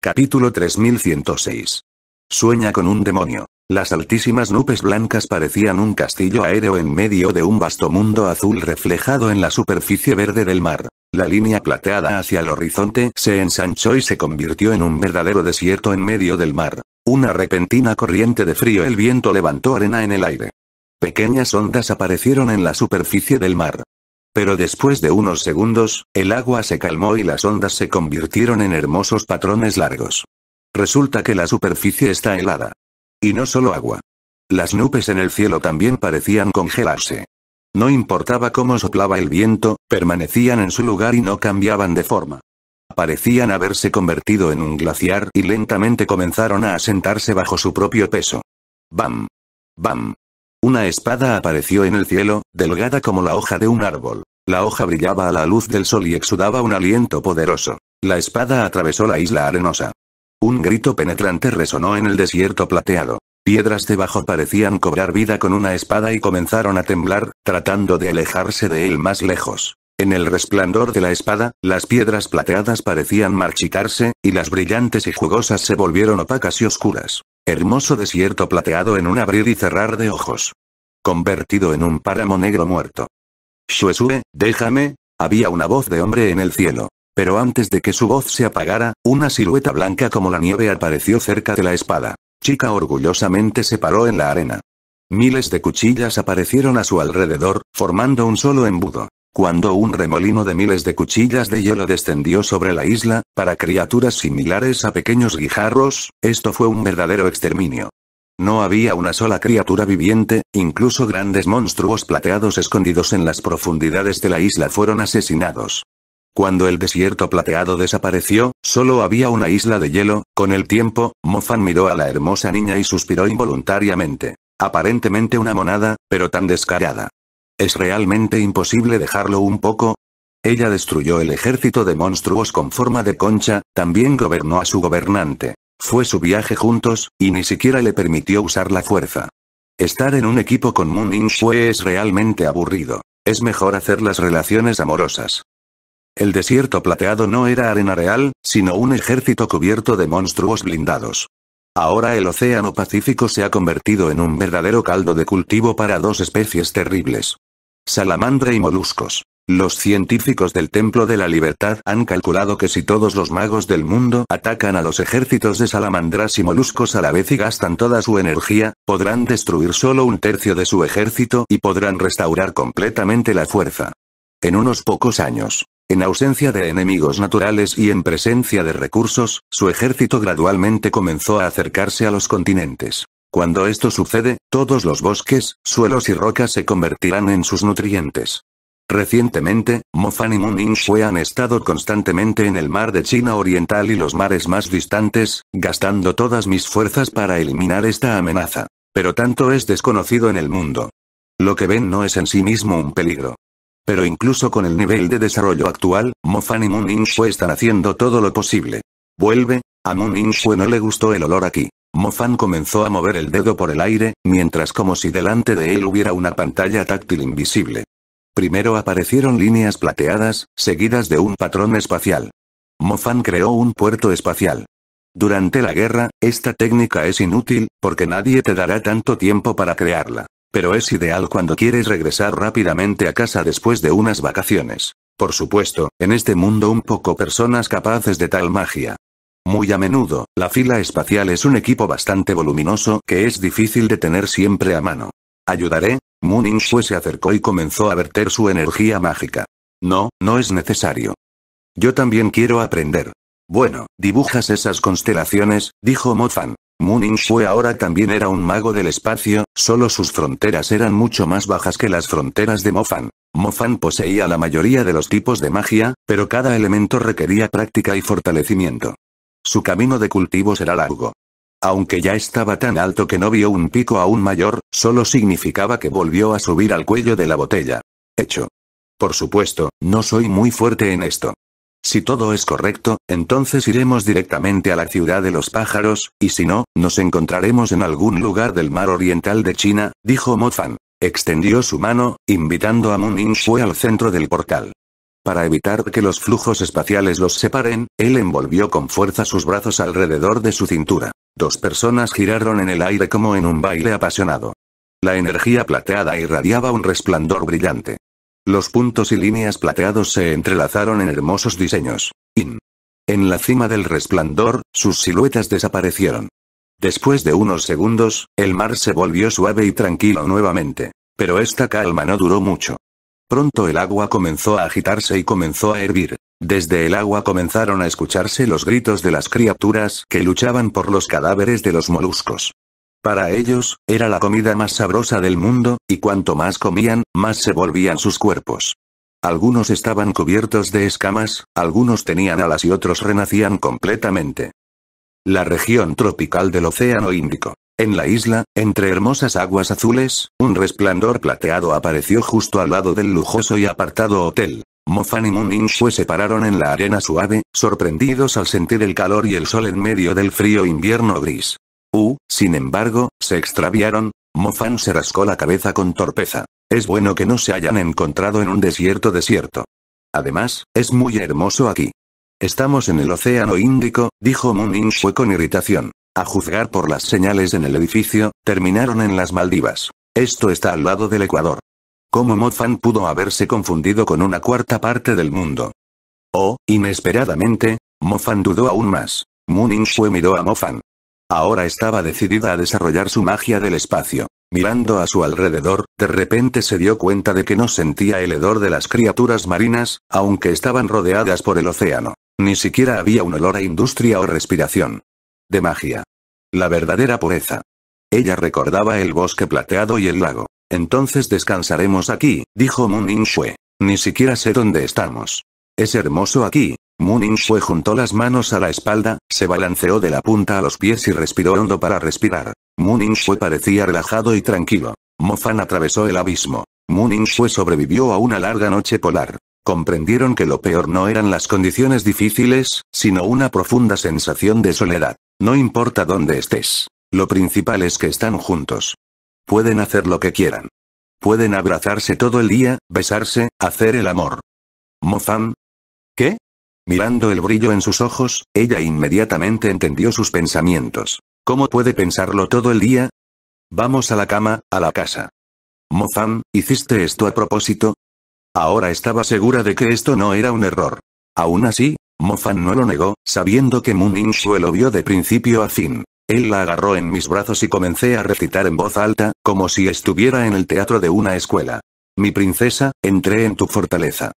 Capítulo 3106. Sueña con un demonio. Las altísimas nubes blancas parecían un castillo aéreo en medio de un vasto mundo azul reflejado en la superficie verde del mar. La línea plateada hacia el horizonte se ensanchó y se convirtió en un verdadero desierto en medio del mar. Una repentina corriente de frío el viento levantó arena en el aire. Pequeñas ondas aparecieron en la superficie del mar pero después de unos segundos, el agua se calmó y las ondas se convirtieron en hermosos patrones largos. Resulta que la superficie está helada. Y no solo agua. Las nubes en el cielo también parecían congelarse. No importaba cómo soplaba el viento, permanecían en su lugar y no cambiaban de forma. Parecían haberse convertido en un glaciar y lentamente comenzaron a asentarse bajo su propio peso. Bam. Bam. Una espada apareció en el cielo, delgada como la hoja de un árbol. La hoja brillaba a la luz del sol y exudaba un aliento poderoso. La espada atravesó la isla arenosa. Un grito penetrante resonó en el desierto plateado. Piedras debajo parecían cobrar vida con una espada y comenzaron a temblar, tratando de alejarse de él más lejos. En el resplandor de la espada, las piedras plateadas parecían marchitarse, y las brillantes y jugosas se volvieron opacas y oscuras. Hermoso desierto plateado en un abrir y cerrar de ojos. Convertido en un páramo negro muerto. Shuesue, déjame. Había una voz de hombre en el cielo. Pero antes de que su voz se apagara, una silueta blanca como la nieve apareció cerca de la espada. Chica orgullosamente se paró en la arena. Miles de cuchillas aparecieron a su alrededor, formando un solo embudo cuando un remolino de miles de cuchillas de hielo descendió sobre la isla, para criaturas similares a pequeños guijarros, esto fue un verdadero exterminio. No había una sola criatura viviente, incluso grandes monstruos plateados escondidos en las profundidades de la isla fueron asesinados. Cuando el desierto plateado desapareció, solo había una isla de hielo, con el tiempo, Mofan miró a la hermosa niña y suspiró involuntariamente. Aparentemente una monada, pero tan descarada. ¿Es realmente imposible dejarlo un poco? Ella destruyó el ejército de monstruos con forma de concha, también gobernó a su gobernante. Fue su viaje juntos, y ni siquiera le permitió usar la fuerza. Estar en un equipo con Moon fue es realmente aburrido. Es mejor hacer las relaciones amorosas. El desierto plateado no era arena real, sino un ejército cubierto de monstruos blindados. Ahora el Océano Pacífico se ha convertido en un verdadero caldo de cultivo para dos especies terribles. Salamandra y moluscos. Los científicos del Templo de la Libertad han calculado que si todos los magos del mundo atacan a los ejércitos de salamandras y moluscos a la vez y gastan toda su energía, podrán destruir solo un tercio de su ejército y podrán restaurar completamente la fuerza. En unos pocos años, en ausencia de enemigos naturales y en presencia de recursos, su ejército gradualmente comenzó a acercarse a los continentes. Cuando esto sucede, todos los bosques, suelos y rocas se convertirán en sus nutrientes. Recientemente, Mofan y Moon Shue han estado constantemente en el mar de China Oriental y los mares más distantes, gastando todas mis fuerzas para eliminar esta amenaza. Pero tanto es desconocido en el mundo. Lo que ven no es en sí mismo un peligro. Pero incluso con el nivel de desarrollo actual, Mofan y Moon están haciendo todo lo posible. Vuelve, a Moon fue no le gustó el olor aquí. Mofan comenzó a mover el dedo por el aire, mientras como si delante de él hubiera una pantalla táctil invisible. Primero aparecieron líneas plateadas, seguidas de un patrón espacial. Mofan creó un puerto espacial. Durante la guerra, esta técnica es inútil, porque nadie te dará tanto tiempo para crearla. Pero es ideal cuando quieres regresar rápidamente a casa después de unas vacaciones. Por supuesto, en este mundo un poco personas capaces de tal magia. Muy a menudo, la fila espacial es un equipo bastante voluminoso que es difícil de tener siempre a mano. Ayudaré. Moon se acercó y comenzó a verter su energía mágica. No, no es necesario. Yo también quiero aprender. Bueno, dibujas esas constelaciones, dijo Mofan. Moon ahora también era un mago del espacio, solo sus fronteras eran mucho más bajas que las fronteras de Mofan. Mofan poseía la mayoría de los tipos de magia, pero cada elemento requería práctica y fortalecimiento. Su camino de cultivo será largo. Aunque ya estaba tan alto que no vio un pico aún mayor, solo significaba que volvió a subir al cuello de la botella. Hecho. Por supuesto, no soy muy fuerte en esto. Si todo es correcto, entonces iremos directamente a la ciudad de los pájaros, y si no, nos encontraremos en algún lugar del mar oriental de China, dijo Mo Fan. Extendió su mano, invitando a Moon Inshue al centro del portal. Para evitar que los flujos espaciales los separen, él envolvió con fuerza sus brazos alrededor de su cintura. Dos personas giraron en el aire como en un baile apasionado. La energía plateada irradiaba un resplandor brillante. Los puntos y líneas plateados se entrelazaron en hermosos diseños. In. En la cima del resplandor, sus siluetas desaparecieron. Después de unos segundos, el mar se volvió suave y tranquilo nuevamente. Pero esta calma no duró mucho. Pronto el agua comenzó a agitarse y comenzó a hervir. Desde el agua comenzaron a escucharse los gritos de las criaturas que luchaban por los cadáveres de los moluscos. Para ellos, era la comida más sabrosa del mundo, y cuanto más comían, más se volvían sus cuerpos. Algunos estaban cubiertos de escamas, algunos tenían alas y otros renacían completamente. La región tropical del Océano Índico. En la isla, entre hermosas aguas azules, un resplandor plateado apareció justo al lado del lujoso y apartado hotel. Mofan y Moon se pararon en la arena suave, sorprendidos al sentir el calor y el sol en medio del frío invierno gris. U, uh, sin embargo, se extraviaron. Mofan se rascó la cabeza con torpeza. Es bueno que no se hayan encontrado en un desierto desierto. Además, es muy hermoso aquí. Estamos en el Océano Índico, dijo Moon con irritación. A juzgar por las señales en el edificio, terminaron en las Maldivas. Esto está al lado del Ecuador. ¿Cómo Mofan pudo haberse confundido con una cuarta parte del mundo? Oh, inesperadamente, Mofan dudó aún más. Muning fue miró a Mofan. Ahora estaba decidida a desarrollar su magia del espacio. Mirando a su alrededor, de repente se dio cuenta de que no sentía el hedor de las criaturas marinas, aunque estaban rodeadas por el océano. Ni siquiera había un olor a industria o respiración de magia. La verdadera pureza. Ella recordaba el bosque plateado y el lago. Entonces descansaremos aquí, dijo Moon Ni siquiera sé dónde estamos. Es hermoso aquí. Moon juntó las manos a la espalda, se balanceó de la punta a los pies y respiró hondo para respirar. Moon parecía relajado y tranquilo. Mofan atravesó el abismo. Moon sobrevivió a una larga noche polar. Comprendieron que lo peor no eran las condiciones difíciles, sino una profunda sensación de soledad. No importa dónde estés. Lo principal es que están juntos. Pueden hacer lo que quieran. Pueden abrazarse todo el día, besarse, hacer el amor. ¿Mozán? ¿Qué? Mirando el brillo en sus ojos, ella inmediatamente entendió sus pensamientos. ¿Cómo puede pensarlo todo el día? Vamos a la cama, a la casa. Mozam, ¿hiciste esto a propósito? Ahora estaba segura de que esto no era un error. Aún así, Mofan no lo negó, sabiendo que Moon lo vio de principio a fin. Él la agarró en mis brazos y comencé a recitar en voz alta, como si estuviera en el teatro de una escuela. Mi princesa, entré en tu fortaleza.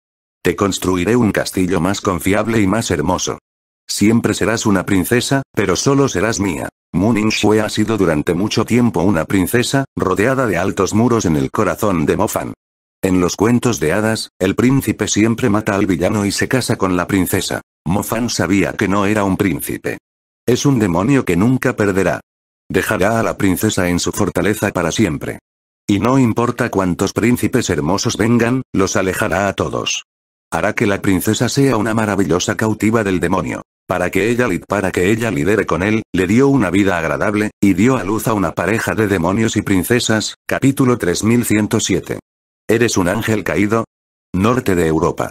Te construiré un castillo más confiable y más hermoso. Siempre serás una princesa, pero solo serás mía. Moon Shue ha sido durante mucho tiempo una princesa, rodeada de altos muros en el corazón de Mofan. En los cuentos de hadas, el príncipe siempre mata al villano y se casa con la princesa. Mofan sabía que no era un príncipe. Es un demonio que nunca perderá. Dejará a la princesa en su fortaleza para siempre. Y no importa cuántos príncipes hermosos vengan, los alejará a todos. Hará que la princesa sea una maravillosa cautiva del demonio. Para que ella, para que ella lidere con él, le dio una vida agradable, y dio a luz a una pareja de demonios y princesas, capítulo 3107. Eres un ángel caído. Norte de Europa.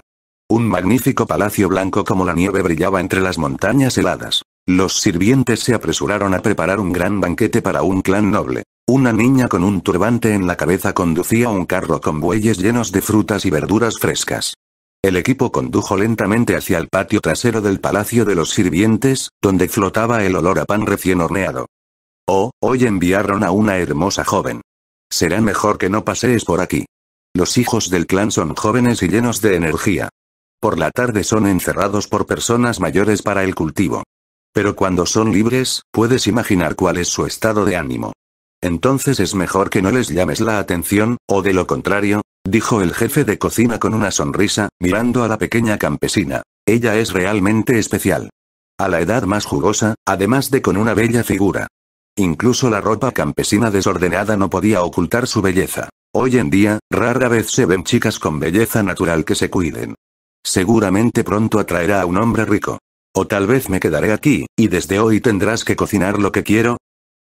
Un magnífico palacio blanco como la nieve brillaba entre las montañas heladas. Los sirvientes se apresuraron a preparar un gran banquete para un clan noble. Una niña con un turbante en la cabeza conducía un carro con bueyes llenos de frutas y verduras frescas. El equipo condujo lentamente hacia el patio trasero del Palacio de los Sirvientes, donde flotaba el olor a pan recién horneado. Oh, hoy enviaron a una hermosa joven. Será mejor que no pasees por aquí. Los hijos del clan son jóvenes y llenos de energía. Por la tarde son encerrados por personas mayores para el cultivo. Pero cuando son libres, puedes imaginar cuál es su estado de ánimo. Entonces es mejor que no les llames la atención, o de lo contrario, dijo el jefe de cocina con una sonrisa, mirando a la pequeña campesina. Ella es realmente especial. A la edad más jugosa, además de con una bella figura. Incluso la ropa campesina desordenada no podía ocultar su belleza. Hoy en día, rara vez se ven chicas con belleza natural que se cuiden. Seguramente pronto atraerá a un hombre rico. O tal vez me quedaré aquí, y desde hoy tendrás que cocinar lo que quiero.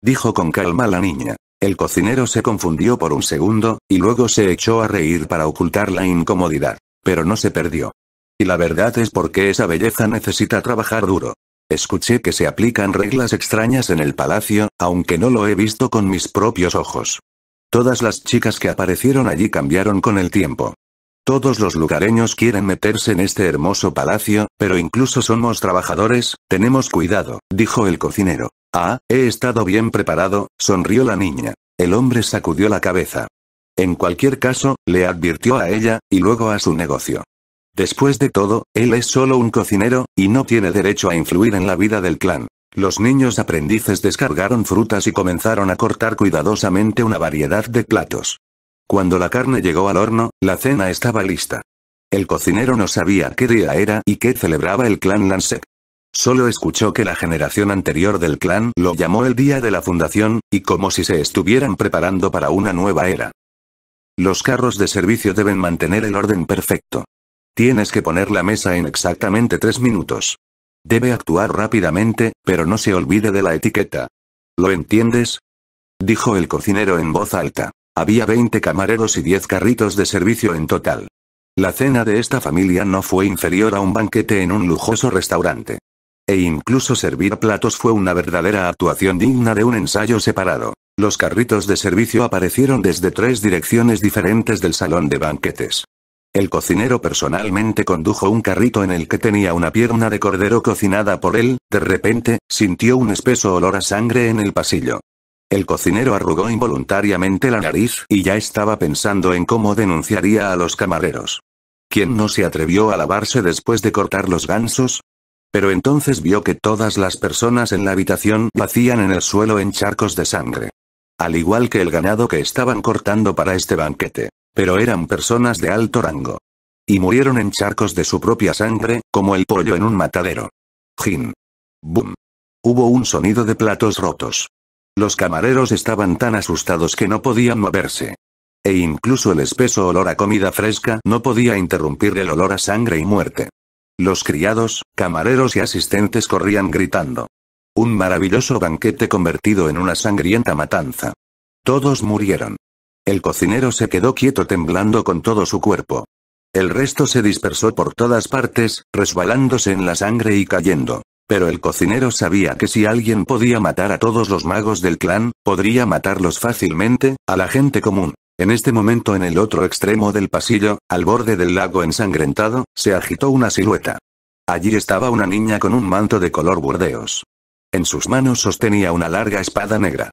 Dijo con calma la niña. El cocinero se confundió por un segundo, y luego se echó a reír para ocultar la incomodidad. Pero no se perdió. Y la verdad es porque esa belleza necesita trabajar duro. Escuché que se aplican reglas extrañas en el palacio, aunque no lo he visto con mis propios ojos. Todas las chicas que aparecieron allí cambiaron con el tiempo. Todos los lugareños quieren meterse en este hermoso palacio, pero incluso somos trabajadores, tenemos cuidado, dijo el cocinero. Ah, he estado bien preparado, sonrió la niña. El hombre sacudió la cabeza. En cualquier caso, le advirtió a ella, y luego a su negocio. Después de todo, él es solo un cocinero, y no tiene derecho a influir en la vida del clan. Los niños aprendices descargaron frutas y comenzaron a cortar cuidadosamente una variedad de platos. Cuando la carne llegó al horno, la cena estaba lista. El cocinero no sabía qué día era y qué celebraba el clan Lansec. Solo escuchó que la generación anterior del clan lo llamó el día de la fundación, y como si se estuvieran preparando para una nueva era. Los carros de servicio deben mantener el orden perfecto. Tienes que poner la mesa en exactamente tres minutos. Debe actuar rápidamente, pero no se olvide de la etiqueta. ¿Lo entiendes? Dijo el cocinero en voz alta. Había 20 camareros y 10 carritos de servicio en total. La cena de esta familia no fue inferior a un banquete en un lujoso restaurante. E incluso servir platos fue una verdadera actuación digna de un ensayo separado. Los carritos de servicio aparecieron desde tres direcciones diferentes del salón de banquetes. El cocinero personalmente condujo un carrito en el que tenía una pierna de cordero cocinada por él, de repente, sintió un espeso olor a sangre en el pasillo. El cocinero arrugó involuntariamente la nariz y ya estaba pensando en cómo denunciaría a los camareros. ¿Quién no se atrevió a lavarse después de cortar los gansos? Pero entonces vio que todas las personas en la habitación vacían en el suelo en charcos de sangre. Al igual que el ganado que estaban cortando para este banquete. Pero eran personas de alto rango. Y murieron en charcos de su propia sangre, como el pollo en un matadero. ¡Jim! Boom. Hubo un sonido de platos rotos. Los camareros estaban tan asustados que no podían moverse. E incluso el espeso olor a comida fresca no podía interrumpir el olor a sangre y muerte. Los criados, camareros y asistentes corrían gritando. Un maravilloso banquete convertido en una sangrienta matanza. Todos murieron. El cocinero se quedó quieto temblando con todo su cuerpo. El resto se dispersó por todas partes, resbalándose en la sangre y cayendo. Pero el cocinero sabía que si alguien podía matar a todos los magos del clan, podría matarlos fácilmente, a la gente común. En este momento en el otro extremo del pasillo, al borde del lago ensangrentado, se agitó una silueta. Allí estaba una niña con un manto de color burdeos. En sus manos sostenía una larga espada negra.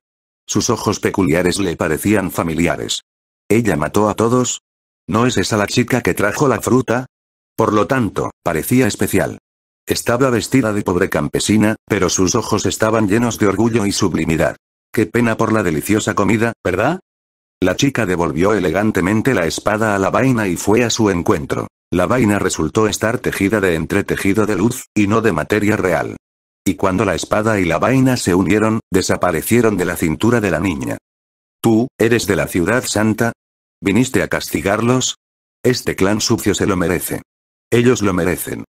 Sus ojos peculiares le parecían familiares. ¿Ella mató a todos? ¿No es esa la chica que trajo la fruta? Por lo tanto, parecía especial. Estaba vestida de pobre campesina, pero sus ojos estaban llenos de orgullo y sublimidad. Qué pena por la deliciosa comida, ¿verdad? La chica devolvió elegantemente la espada a la vaina y fue a su encuentro. La vaina resultó estar tejida de entretejido de luz, y no de materia real. Y cuando la espada y la vaina se unieron, desaparecieron de la cintura de la niña. ¿Tú, eres de la ciudad santa? ¿Viniste a castigarlos? Este clan sucio se lo merece. Ellos lo merecen.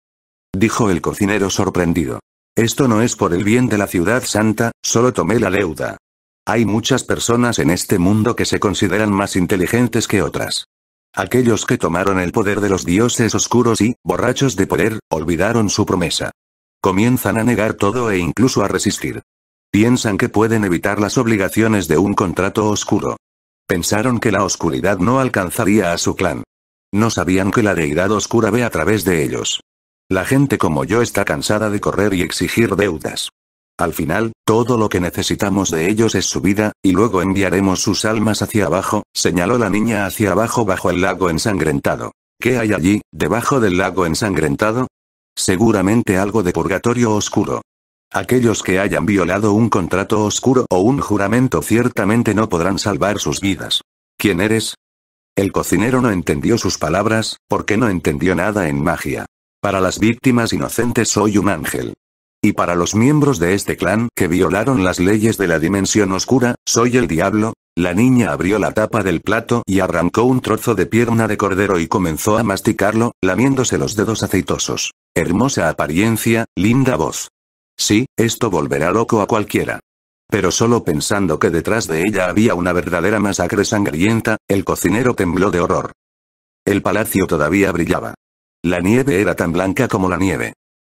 Dijo el cocinero sorprendido. Esto no es por el bien de la ciudad santa, solo tomé la deuda. Hay muchas personas en este mundo que se consideran más inteligentes que otras. Aquellos que tomaron el poder de los dioses oscuros y, borrachos de poder, olvidaron su promesa. Comienzan a negar todo e incluso a resistir. Piensan que pueden evitar las obligaciones de un contrato oscuro. Pensaron que la oscuridad no alcanzaría a su clan. No sabían que la deidad oscura ve a través de ellos. La gente como yo está cansada de correr y exigir deudas. Al final, todo lo que necesitamos de ellos es su vida, y luego enviaremos sus almas hacia abajo, señaló la niña hacia abajo bajo el lago ensangrentado. ¿Qué hay allí, debajo del lago ensangrentado? Seguramente algo de purgatorio oscuro. Aquellos que hayan violado un contrato oscuro o un juramento ciertamente no podrán salvar sus vidas. ¿Quién eres? El cocinero no entendió sus palabras, porque no entendió nada en magia. Para las víctimas inocentes soy un ángel. Y para los miembros de este clan que violaron las leyes de la dimensión oscura, soy el diablo. La niña abrió la tapa del plato y arrancó un trozo de pierna de cordero y comenzó a masticarlo, lamiéndose los dedos aceitosos. Hermosa apariencia, linda voz. Sí, esto volverá loco a cualquiera. Pero solo pensando que detrás de ella había una verdadera masacre sangrienta, el cocinero tembló de horror. El palacio todavía brillaba. La nieve era tan blanca como la nieve.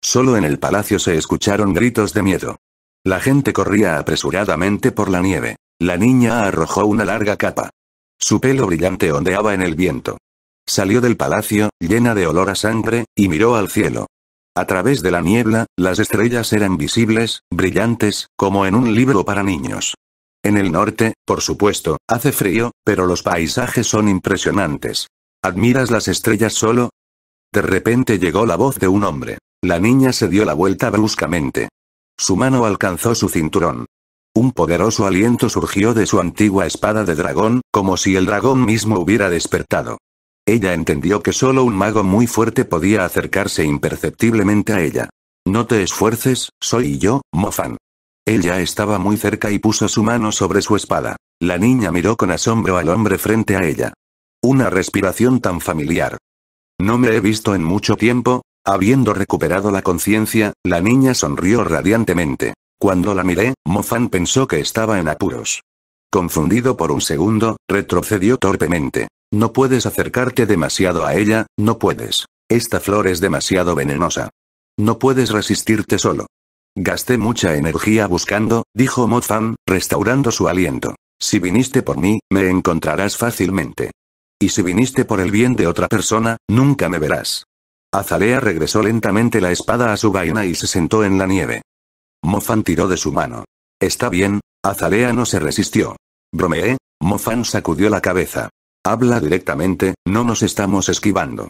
Solo en el palacio se escucharon gritos de miedo. La gente corría apresuradamente por la nieve. La niña arrojó una larga capa. Su pelo brillante ondeaba en el viento. Salió del palacio, llena de olor a sangre, y miró al cielo. A través de la niebla, las estrellas eran visibles, brillantes, como en un libro para niños. En el norte, por supuesto, hace frío, pero los paisajes son impresionantes. Admiras las estrellas solo, de repente llegó la voz de un hombre. La niña se dio la vuelta bruscamente. Su mano alcanzó su cinturón. Un poderoso aliento surgió de su antigua espada de dragón, como si el dragón mismo hubiera despertado. Ella entendió que solo un mago muy fuerte podía acercarse imperceptiblemente a ella. No te esfuerces, soy yo, Mofan. Ella estaba muy cerca y puso su mano sobre su espada. La niña miró con asombro al hombre frente a ella. Una respiración tan familiar. No me he visto en mucho tiempo. Habiendo recuperado la conciencia, la niña sonrió radiantemente. Cuando la miré, Mofan pensó que estaba en apuros. Confundido por un segundo, retrocedió torpemente. No puedes acercarte demasiado a ella, no puedes. Esta flor es demasiado venenosa. No puedes resistirte solo. Gasté mucha energía buscando, dijo Mofan, restaurando su aliento. Si viniste por mí, me encontrarás fácilmente. Y si viniste por el bien de otra persona, nunca me verás. Azalea regresó lentamente la espada a su vaina y se sentó en la nieve. Mofan tiró de su mano. Está bien, Azalea no se resistió. Bromeé, Mofan sacudió la cabeza. Habla directamente, no nos estamos esquivando.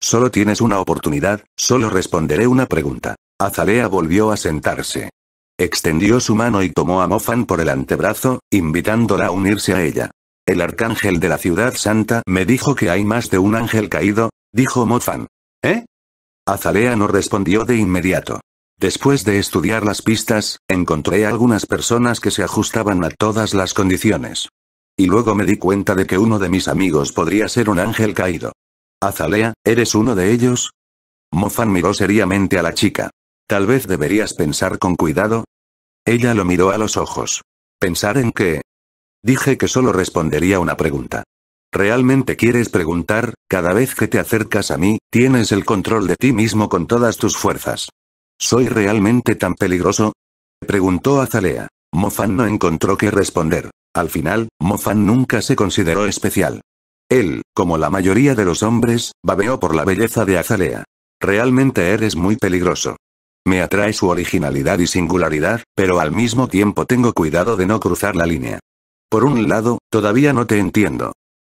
Solo tienes una oportunidad, solo responderé una pregunta. Azalea volvió a sentarse. Extendió su mano y tomó a Mofan por el antebrazo, invitándola a unirse a ella. El arcángel de la ciudad santa me dijo que hay más de un ángel caído, dijo Mofan. ¿Eh? Azalea no respondió de inmediato. Después de estudiar las pistas, encontré algunas personas que se ajustaban a todas las condiciones. Y luego me di cuenta de que uno de mis amigos podría ser un ángel caído. Azalea, ¿eres uno de ellos? Mofan miró seriamente a la chica. Tal vez deberías pensar con cuidado. Ella lo miró a los ojos. ¿Pensar en qué? Dije que solo respondería una pregunta. ¿Realmente quieres preguntar? Cada vez que te acercas a mí, tienes el control de ti mismo con todas tus fuerzas. ¿Soy realmente tan peligroso? Preguntó Azalea. Mofan no encontró qué responder. Al final, Mofan nunca se consideró especial. Él, como la mayoría de los hombres, babeó por la belleza de Azalea. Realmente eres muy peligroso. Me atrae su originalidad y singularidad, pero al mismo tiempo tengo cuidado de no cruzar la línea. Por un lado, todavía no te entiendo.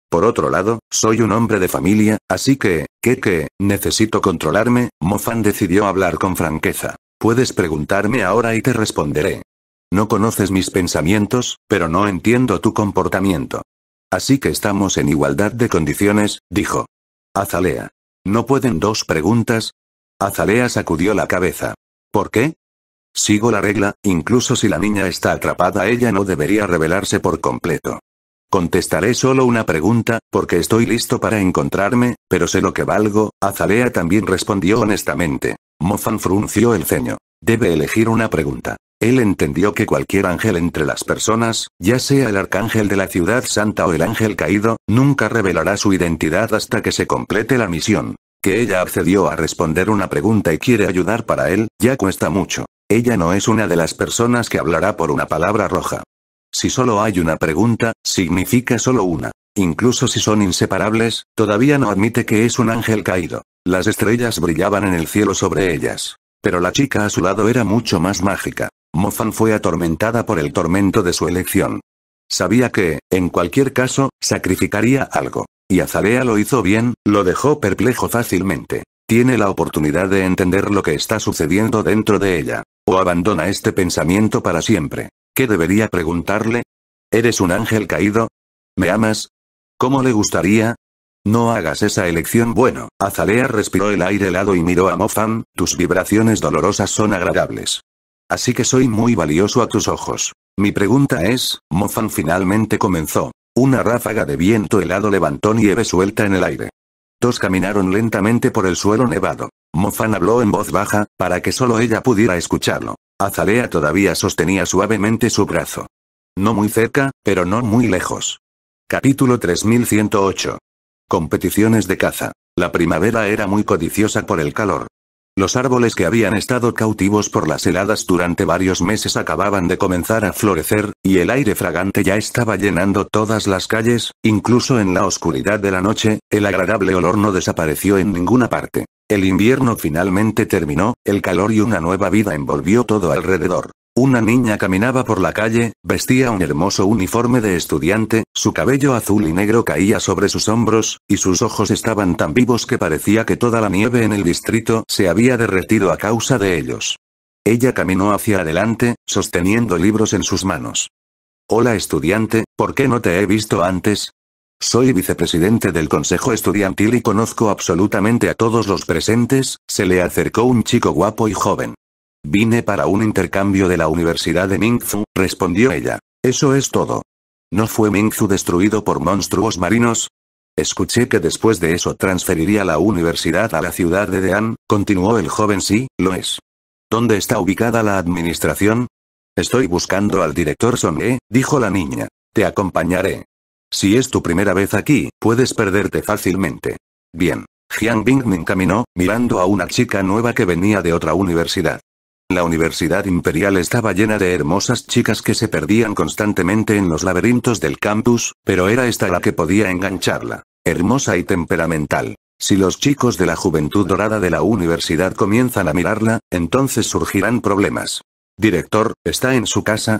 Por otro lado, soy un hombre de familia, así que, que que, necesito controlarme, Mofan decidió hablar con franqueza. Puedes preguntarme ahora y te responderé. No conoces mis pensamientos, pero no entiendo tu comportamiento. Así que estamos en igualdad de condiciones, dijo. Azalea. ¿No pueden dos preguntas? Azalea sacudió la cabeza. ¿Por qué? Sigo la regla, incluso si la niña está atrapada ella no debería revelarse por completo. Contestaré solo una pregunta, porque estoy listo para encontrarme, pero sé lo que valgo, Azalea también respondió honestamente. Mofan frunció el ceño. Debe elegir una pregunta. Él entendió que cualquier ángel entre las personas, ya sea el arcángel de la ciudad santa o el ángel caído, nunca revelará su identidad hasta que se complete la misión. Que ella accedió a responder una pregunta y quiere ayudar para él, ya cuesta mucho. Ella no es una de las personas que hablará por una palabra roja. Si solo hay una pregunta, significa solo una. Incluso si son inseparables, todavía no admite que es un ángel caído. Las estrellas brillaban en el cielo sobre ellas. Pero la chica a su lado era mucho más mágica. Mofan fue atormentada por el tormento de su elección. Sabía que, en cualquier caso, sacrificaría algo. Y Azalea lo hizo bien, lo dejó perplejo fácilmente. Tiene la oportunidad de entender lo que está sucediendo dentro de ella. ¿O abandona este pensamiento para siempre? ¿Qué debería preguntarle? ¿Eres un ángel caído? ¿Me amas? ¿Cómo le gustaría? No hagas esa elección. Bueno, Azalea respiró el aire helado y miró a moffan tus vibraciones dolorosas son agradables. Así que soy muy valioso a tus ojos. Mi pregunta es, moffan finalmente comenzó. Una ráfaga de viento helado levantó nieve suelta en el aire. Dos caminaron lentamente por el suelo nevado. Mofan habló en voz baja, para que solo ella pudiera escucharlo. Azalea todavía sostenía suavemente su brazo. No muy cerca, pero no muy lejos. Capítulo 3108. Competiciones de caza. La primavera era muy codiciosa por el calor. Los árboles que habían estado cautivos por las heladas durante varios meses acababan de comenzar a florecer, y el aire fragante ya estaba llenando todas las calles, incluso en la oscuridad de la noche, el agradable olor no desapareció en ninguna parte. El invierno finalmente terminó, el calor y una nueva vida envolvió todo alrededor. Una niña caminaba por la calle, vestía un hermoso uniforme de estudiante, su cabello azul y negro caía sobre sus hombros, y sus ojos estaban tan vivos que parecía que toda la nieve en el distrito se había derretido a causa de ellos. Ella caminó hacia adelante, sosteniendo libros en sus manos. Hola estudiante, ¿por qué no te he visto antes? Soy vicepresidente del consejo estudiantil y conozco absolutamente a todos los presentes, se le acercó un chico guapo y joven. Vine para un intercambio de la Universidad de Mingzu, respondió ella. Eso es todo. ¿No fue Mingzu destruido por monstruos marinos? Escuché que después de eso transferiría la universidad a la ciudad de Dean, continuó el joven sí, lo es. ¿Dónde está ubicada la administración? Estoy buscando al director E, dijo la niña. Te acompañaré. Si es tu primera vez aquí, puedes perderte fácilmente. Bien. Jiang me encaminó mirando a una chica nueva que venía de otra universidad. La Universidad Imperial estaba llena de hermosas chicas que se perdían constantemente en los laberintos del campus, pero era esta la que podía engancharla. Hermosa y temperamental. Si los chicos de la juventud dorada de la universidad comienzan a mirarla, entonces surgirán problemas. Director, ¿está en su casa?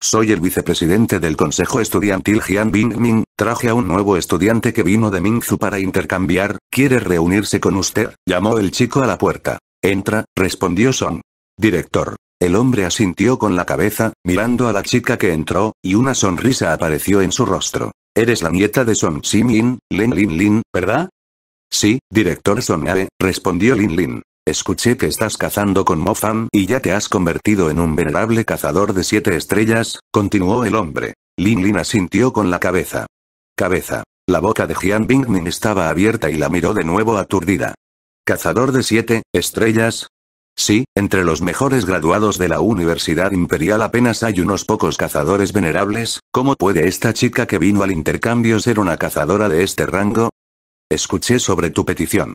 Soy el vicepresidente del consejo estudiantil Jian Bingming, traje a un nuevo estudiante que vino de Mingzu para intercambiar, ¿quiere reunirse con usted? Llamó el chico a la puerta. Entra, respondió Song. Director. El hombre asintió con la cabeza, mirando a la chica que entró, y una sonrisa apareció en su rostro. Eres la nieta de Son Ximin, Len Lin Lin, ¿verdad? Sí, director Sonabe, respondió Lin Lin. Escuché que estás cazando con Mo Fan y ya te has convertido en un venerable cazador de siete estrellas, continuó el hombre. Lin Lin asintió con la cabeza. Cabeza. La boca de Jian Min estaba abierta y la miró de nuevo aturdida. Cazador de siete estrellas, si, entre los mejores graduados de la Universidad Imperial apenas hay unos pocos cazadores venerables, ¿cómo puede esta chica que vino al intercambio ser una cazadora de este rango? Escuché sobre tu petición.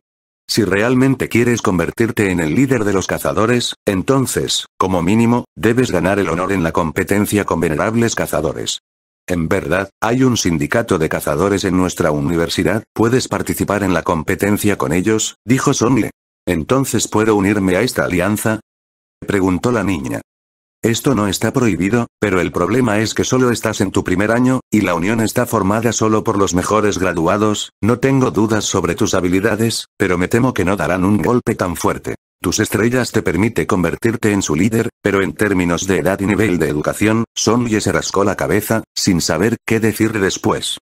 Si realmente quieres convertirte en el líder de los cazadores, entonces, como mínimo, debes ganar el honor en la competencia con venerables cazadores. En verdad, hay un sindicato de cazadores en nuestra universidad, puedes participar en la competencia con ellos, dijo Songle. ¿Entonces puedo unirme a esta alianza? Preguntó la niña. Esto no está prohibido, pero el problema es que solo estás en tu primer año, y la unión está formada solo por los mejores graduados, no tengo dudas sobre tus habilidades, pero me temo que no darán un golpe tan fuerte. Tus estrellas te permite convertirte en su líder, pero en términos de edad y nivel de educación, Y se rascó la cabeza, sin saber qué decir después.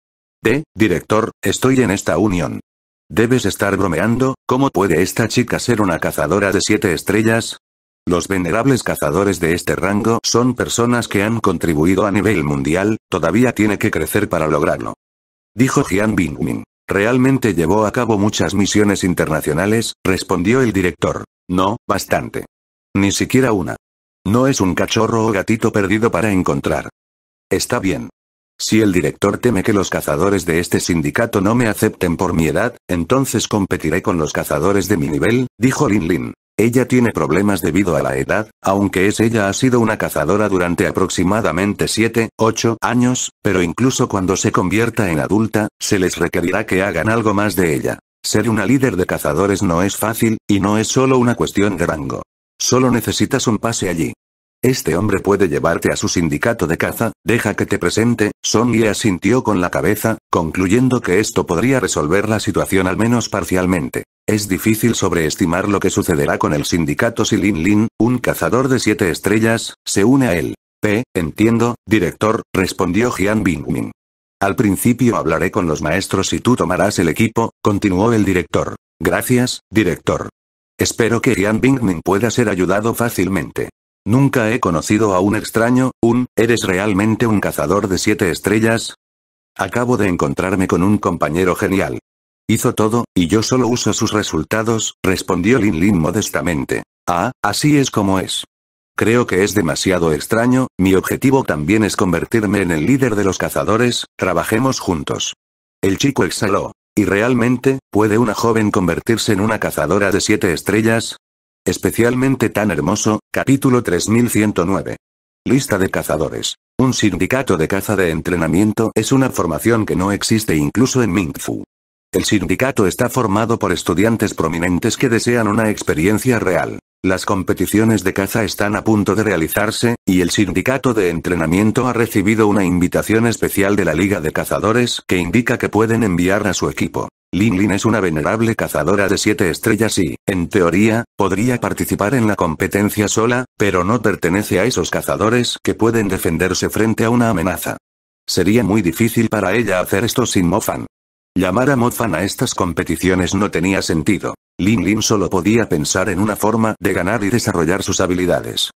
De, director, estoy en esta unión. Debes estar bromeando, ¿cómo puede esta chica ser una cazadora de siete estrellas? Los venerables cazadores de este rango son personas que han contribuido a nivel mundial, todavía tiene que crecer para lograrlo. Dijo Jian Bingming. Realmente llevó a cabo muchas misiones internacionales, respondió el director. No, bastante. Ni siquiera una. No es un cachorro o gatito perdido para encontrar. Está bien. Si el director teme que los cazadores de este sindicato no me acepten por mi edad, entonces competiré con los cazadores de mi nivel, dijo Lin Lin. Ella tiene problemas debido a la edad, aunque es ella ha sido una cazadora durante aproximadamente 7, 8 años, pero incluso cuando se convierta en adulta, se les requerirá que hagan algo más de ella. Ser una líder de cazadores no es fácil, y no es solo una cuestión de rango. Solo necesitas un pase allí. Este hombre puede llevarte a su sindicato de caza, deja que te presente, y asintió con la cabeza, concluyendo que esto podría resolver la situación al menos parcialmente. Es difícil sobreestimar lo que sucederá con el sindicato si Lin Lin, un cazador de siete estrellas, se une a él. P, entiendo, director, respondió Jian Bingming. Al principio hablaré con los maestros y tú tomarás el equipo, continuó el director. Gracias, director. Espero que Jian Bingming pueda ser ayudado fácilmente. Nunca he conocido a un extraño, un, ¿eres realmente un cazador de siete estrellas? Acabo de encontrarme con un compañero genial. Hizo todo, y yo solo uso sus resultados, respondió Lin Lin modestamente. Ah, así es como es. Creo que es demasiado extraño, mi objetivo también es convertirme en el líder de los cazadores, trabajemos juntos. El chico exhaló. ¿Y realmente, puede una joven convertirse en una cazadora de siete estrellas? Especialmente tan hermoso, capítulo 3109. Lista de cazadores. Un sindicato de caza de entrenamiento es una formación que no existe incluso en Mingfu. El sindicato está formado por estudiantes prominentes que desean una experiencia real. Las competiciones de caza están a punto de realizarse, y el sindicato de entrenamiento ha recibido una invitación especial de la Liga de Cazadores que indica que pueden enviar a su equipo. Lin Lin es una venerable cazadora de siete estrellas y, en teoría, podría participar en la competencia sola, pero no pertenece a esos cazadores que pueden defenderse frente a una amenaza. Sería muy difícil para ella hacer esto sin Mofan. Llamar a Mofan a estas competiciones no tenía sentido. Lin Lin solo podía pensar en una forma de ganar y desarrollar sus habilidades.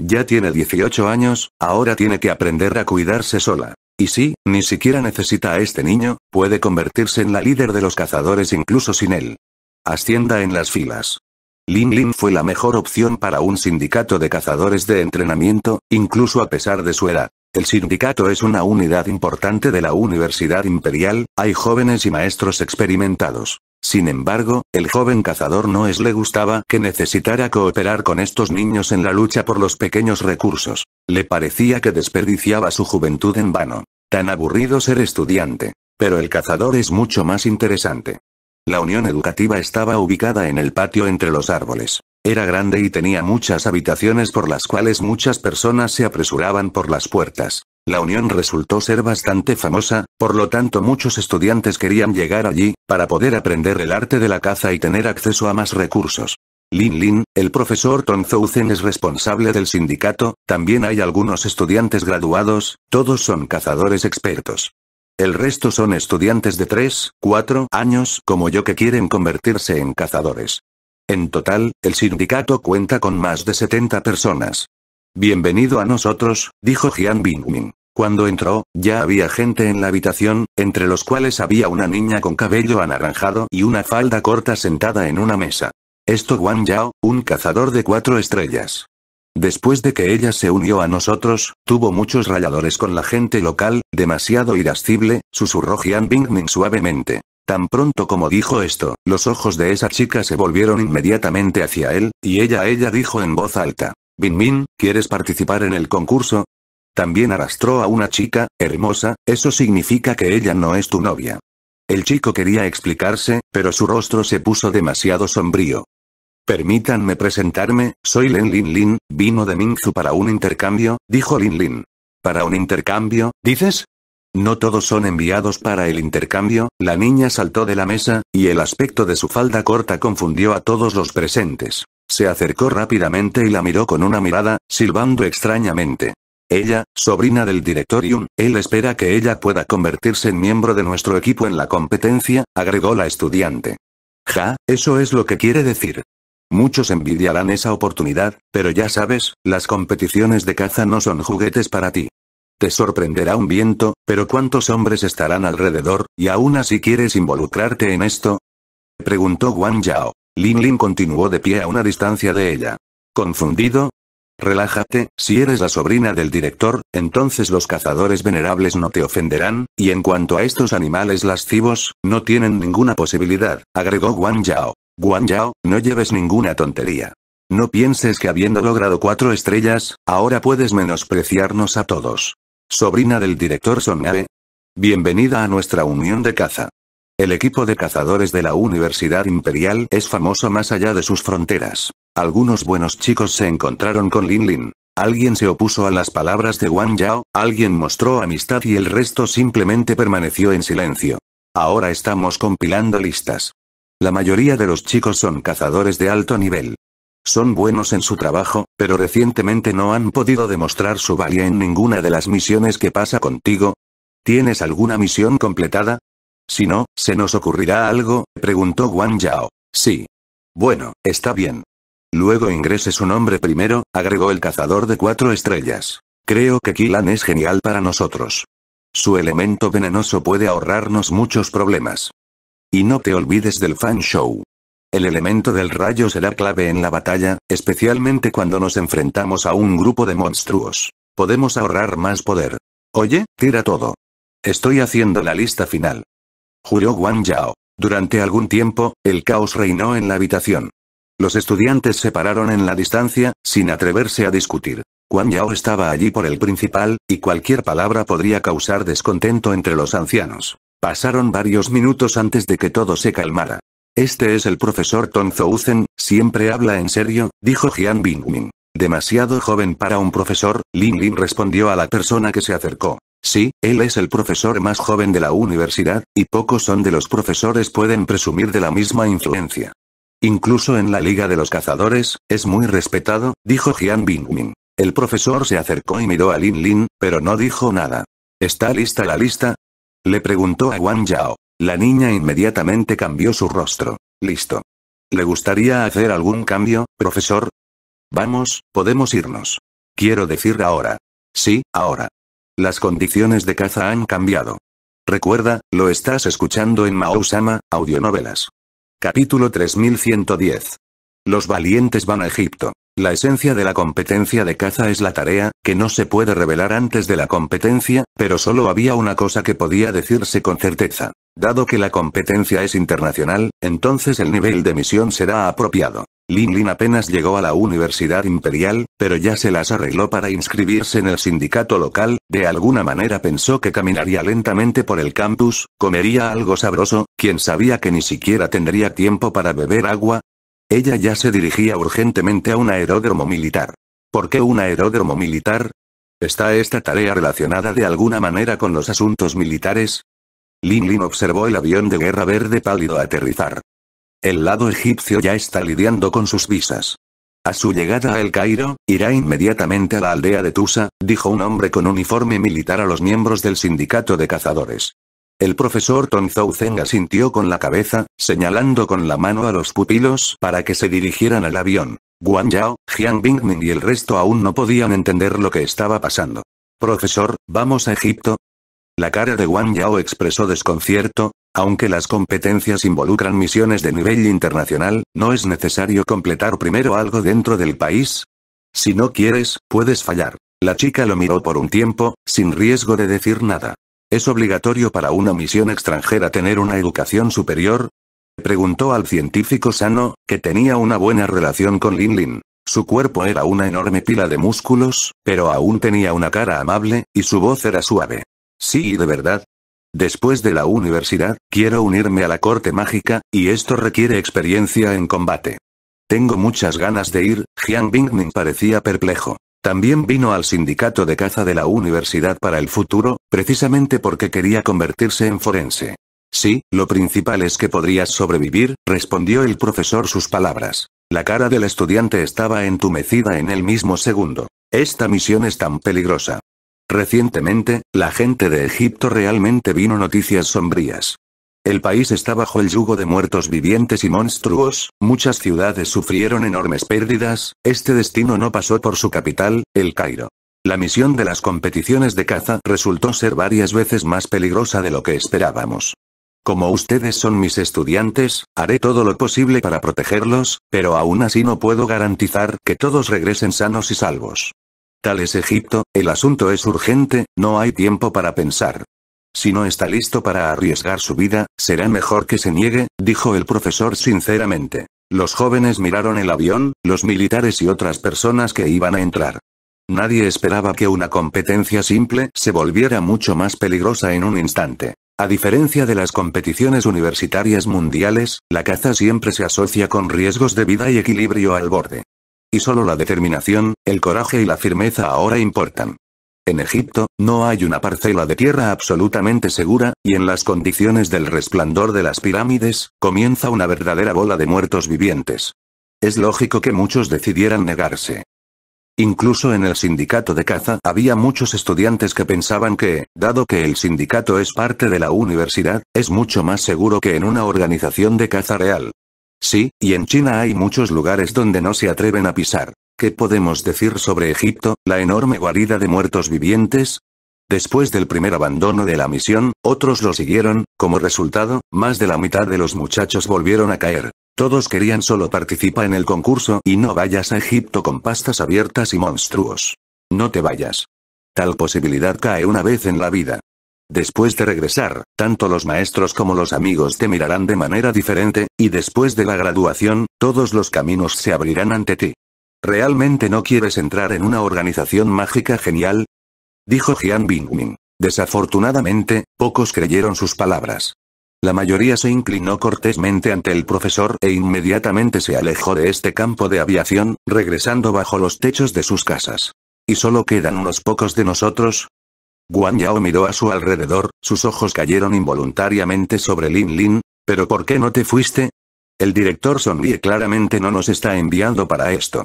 Ya tiene 18 años, ahora tiene que aprender a cuidarse sola. Y sí, ni siquiera necesita a este niño, puede convertirse en la líder de los cazadores incluso sin él. Ascienda en las filas. Lin Lin fue la mejor opción para un sindicato de cazadores de entrenamiento, incluso a pesar de su edad. El sindicato es una unidad importante de la Universidad Imperial, hay jóvenes y maestros experimentados. Sin embargo, el joven cazador no es le gustaba que necesitara cooperar con estos niños en la lucha por los pequeños recursos. Le parecía que desperdiciaba su juventud en vano. Tan aburrido ser estudiante. Pero el cazador es mucho más interesante. La unión educativa estaba ubicada en el patio entre los árboles. Era grande y tenía muchas habitaciones por las cuales muchas personas se apresuraban por las puertas. La unión resultó ser bastante famosa, por lo tanto muchos estudiantes querían llegar allí, para poder aprender el arte de la caza y tener acceso a más recursos. Lin Lin, el profesor Zouzen es responsable del sindicato, también hay algunos estudiantes graduados, todos son cazadores expertos. El resto son estudiantes de 3, 4 años como yo que quieren convertirse en cazadores. En total, el sindicato cuenta con más de 70 personas. Bienvenido a nosotros, dijo Jian Bingming. Cuando entró, ya había gente en la habitación, entre los cuales había una niña con cabello anaranjado y una falda corta sentada en una mesa. Esto Wang Yao, un cazador de cuatro estrellas. Después de que ella se unió a nosotros, tuvo muchos rayadores con la gente local, demasiado irascible, susurró Jian Bingming suavemente. Tan pronto como dijo esto, los ojos de esa chica se volvieron inmediatamente hacia él, y ella a ella dijo en voz alta. Bin Min, ¿quieres participar en el concurso? También arrastró a una chica, hermosa, eso significa que ella no es tu novia. El chico quería explicarse, pero su rostro se puso demasiado sombrío. Permítanme presentarme, soy Len Lin Lin, vino de Mingzu para un intercambio, dijo Lin Lin. ¿Para un intercambio, dices? No todos son enviados para el intercambio, la niña saltó de la mesa, y el aspecto de su falda corta confundió a todos los presentes. Se acercó rápidamente y la miró con una mirada, silbando extrañamente. Ella, sobrina del directorium, él espera que ella pueda convertirse en miembro de nuestro equipo en la competencia, agregó la estudiante. Ja, eso es lo que quiere decir. Muchos envidiarán esa oportunidad, pero ya sabes, las competiciones de caza no son juguetes para ti. Te sorprenderá un viento, pero ¿cuántos hombres estarán alrededor, y aún así quieres involucrarte en esto? Preguntó Guan Yao. Lin Lin continuó de pie a una distancia de ella. ¿Confundido? Relájate, si eres la sobrina del director, entonces los cazadores venerables no te ofenderán, y en cuanto a estos animales lascivos, no tienen ninguna posibilidad, agregó Guan Yao. Guan Yao, no lleves ninguna tontería. No pienses que habiendo logrado cuatro estrellas, ahora puedes menospreciarnos a todos sobrina del director Sonabe. Bienvenida a nuestra unión de caza. El equipo de cazadores de la Universidad Imperial es famoso más allá de sus fronteras. Algunos buenos chicos se encontraron con Lin Lin. Alguien se opuso a las palabras de Wang Yao, alguien mostró amistad y el resto simplemente permaneció en silencio. Ahora estamos compilando listas. La mayoría de los chicos son cazadores de alto nivel. Son buenos en su trabajo, pero recientemente no han podido demostrar su valía en ninguna de las misiones que pasa contigo. ¿Tienes alguna misión completada? Si no, ¿se nos ocurrirá algo? preguntó Wang Yao. Sí. Bueno, está bien. Luego ingrese su nombre primero, agregó el cazador de cuatro estrellas. Creo que Kilan es genial para nosotros. Su elemento venenoso puede ahorrarnos muchos problemas. Y no te olvides del fan show. El elemento del rayo será clave en la batalla, especialmente cuando nos enfrentamos a un grupo de monstruos. Podemos ahorrar más poder. Oye, tira todo. Estoy haciendo la lista final. Juró Guan Yao. Durante algún tiempo, el caos reinó en la habitación. Los estudiantes se pararon en la distancia, sin atreverse a discutir. Guan Yao estaba allí por el principal, y cualquier palabra podría causar descontento entre los ancianos. Pasaron varios minutos antes de que todo se calmara. Este es el profesor Tong Zouzen, siempre habla en serio, dijo Jian Bingmin. Demasiado joven para un profesor, Lin Lin respondió a la persona que se acercó. Sí, él es el profesor más joven de la universidad, y pocos son de los profesores pueden presumir de la misma influencia. Incluso en la Liga de los Cazadores, es muy respetado, dijo Jian Bingmin. El profesor se acercó y miró a Lin Lin, pero no dijo nada. ¿Está lista la lista? Le preguntó a Wang Yao. La niña inmediatamente cambió su rostro. Listo. ¿Le gustaría hacer algún cambio, profesor? Vamos, podemos irnos. Quiero decir ahora. Sí, ahora. Las condiciones de caza han cambiado. Recuerda, lo estás escuchando en Mausama, Audionovelas. Capítulo 3110. Los valientes van a Egipto. La esencia de la competencia de caza es la tarea, que no se puede revelar antes de la competencia, pero solo había una cosa que podía decirse con certeza. Dado que la competencia es internacional, entonces el nivel de misión será apropiado. Lin Lin apenas llegó a la Universidad Imperial, pero ya se las arregló para inscribirse en el sindicato local, de alguna manera pensó que caminaría lentamente por el campus, comería algo sabroso, quien sabía que ni siquiera tendría tiempo para beber agua, ella ya se dirigía urgentemente a un aeródromo militar. ¿Por qué un aeródromo militar? ¿Está esta tarea relacionada de alguna manera con los asuntos militares? Lin Lin observó el avión de guerra verde pálido aterrizar. El lado egipcio ya está lidiando con sus visas. A su llegada a El Cairo, irá inmediatamente a la aldea de Tusa, dijo un hombre con uniforme militar a los miembros del sindicato de cazadores. El profesor Zheng asintió con la cabeza, señalando con la mano a los pupilos para que se dirigieran al avión. Guan Yao, Jiang Bingming y el resto aún no podían entender lo que estaba pasando. Profesor, ¿vamos a Egipto? La cara de Guan Yao expresó desconcierto, aunque las competencias involucran misiones de nivel internacional, ¿no es necesario completar primero algo dentro del país? Si no quieres, puedes fallar. La chica lo miró por un tiempo, sin riesgo de decir nada. ¿Es obligatorio para una misión extranjera tener una educación superior? Preguntó al científico sano, que tenía una buena relación con Lin Lin. Su cuerpo era una enorme pila de músculos, pero aún tenía una cara amable, y su voz era suave. Sí, de verdad. Después de la universidad, quiero unirme a la corte mágica, y esto requiere experiencia en combate. Tengo muchas ganas de ir, Jiang Bingming parecía perplejo. También vino al sindicato de caza de la Universidad para el Futuro, precisamente porque quería convertirse en forense. Sí, lo principal es que podrías sobrevivir, respondió el profesor sus palabras. La cara del estudiante estaba entumecida en el mismo segundo. Esta misión es tan peligrosa. Recientemente, la gente de Egipto realmente vino noticias sombrías. El país está bajo el yugo de muertos vivientes y monstruos, muchas ciudades sufrieron enormes pérdidas, este destino no pasó por su capital, el Cairo. La misión de las competiciones de caza resultó ser varias veces más peligrosa de lo que esperábamos. Como ustedes son mis estudiantes, haré todo lo posible para protegerlos, pero aún así no puedo garantizar que todos regresen sanos y salvos. Tal es Egipto, el asunto es urgente, no hay tiempo para pensar. Si no está listo para arriesgar su vida, será mejor que se niegue, dijo el profesor sinceramente. Los jóvenes miraron el avión, los militares y otras personas que iban a entrar. Nadie esperaba que una competencia simple se volviera mucho más peligrosa en un instante. A diferencia de las competiciones universitarias mundiales, la caza siempre se asocia con riesgos de vida y equilibrio al borde. Y solo la determinación, el coraje y la firmeza ahora importan. En Egipto, no hay una parcela de tierra absolutamente segura, y en las condiciones del resplandor de las pirámides, comienza una verdadera bola de muertos vivientes. Es lógico que muchos decidieran negarse. Incluso en el sindicato de caza había muchos estudiantes que pensaban que, dado que el sindicato es parte de la universidad, es mucho más seguro que en una organización de caza real. Sí, y en China hay muchos lugares donde no se atreven a pisar. ¿Qué podemos decir sobre Egipto, la enorme guarida de muertos vivientes? Después del primer abandono de la misión, otros lo siguieron, como resultado, más de la mitad de los muchachos volvieron a caer. Todos querían solo participar en el concurso y no vayas a Egipto con pastas abiertas y monstruos. No te vayas. Tal posibilidad cae una vez en la vida. Después de regresar, tanto los maestros como los amigos te mirarán de manera diferente, y después de la graduación, todos los caminos se abrirán ante ti. ¿Realmente no quieres entrar en una organización mágica genial? Dijo Jian Bingming. Desafortunadamente, pocos creyeron sus palabras. La mayoría se inclinó cortésmente ante el profesor e inmediatamente se alejó de este campo de aviación, regresando bajo los techos de sus casas. ¿Y solo quedan unos pocos de nosotros? Guan Yao miró a su alrededor, sus ojos cayeron involuntariamente sobre Lin Lin, ¿pero por qué no te fuiste? El director sonríe claramente no nos está enviando para esto.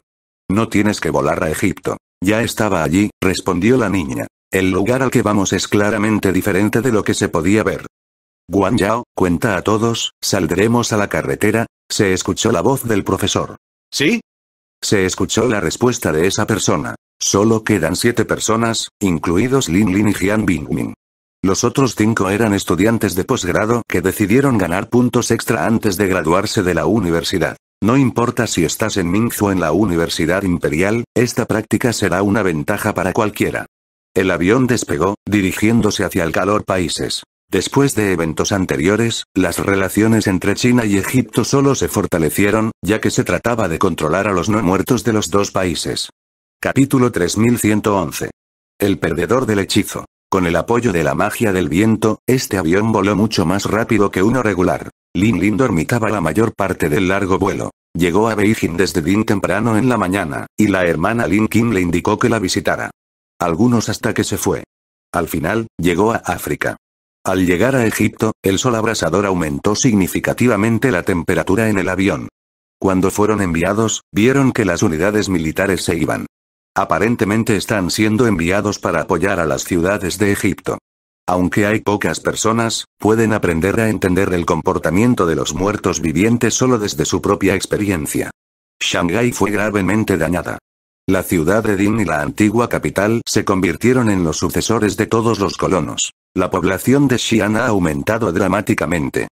No tienes que volar a Egipto. Ya estaba allí, respondió la niña. El lugar al que vamos es claramente diferente de lo que se podía ver. Guan Yao, cuenta a todos, saldremos a la carretera, se escuchó la voz del profesor. ¿Sí? Se escuchó la respuesta de esa persona. Solo quedan siete personas, incluidos Lin Lin y Jian Bingming. Los otros cinco eran estudiantes de posgrado que decidieron ganar puntos extra antes de graduarse de la universidad. No importa si estás en Mingzhou o en la Universidad Imperial, esta práctica será una ventaja para cualquiera. El avión despegó, dirigiéndose hacia el calor países. Después de eventos anteriores, las relaciones entre China y Egipto solo se fortalecieron, ya que se trataba de controlar a los no muertos de los dos países. Capítulo 3111. El perdedor del hechizo. Con el apoyo de la magia del viento, este avión voló mucho más rápido que uno regular. Lin Lin dormitaba la mayor parte del largo vuelo. Llegó a Beijing desde din temprano en la mañana, y la hermana Lin Kim le indicó que la visitara. Algunos hasta que se fue. Al final, llegó a África. Al llegar a Egipto, el sol abrasador aumentó significativamente la temperatura en el avión. Cuando fueron enviados, vieron que las unidades militares se iban. Aparentemente están siendo enviados para apoyar a las ciudades de Egipto. Aunque hay pocas personas, pueden aprender a entender el comportamiento de los muertos vivientes solo desde su propia experiencia. Shanghái fue gravemente dañada. La ciudad de Din y la antigua capital se convirtieron en los sucesores de todos los colonos. La población de Xi'an ha aumentado dramáticamente.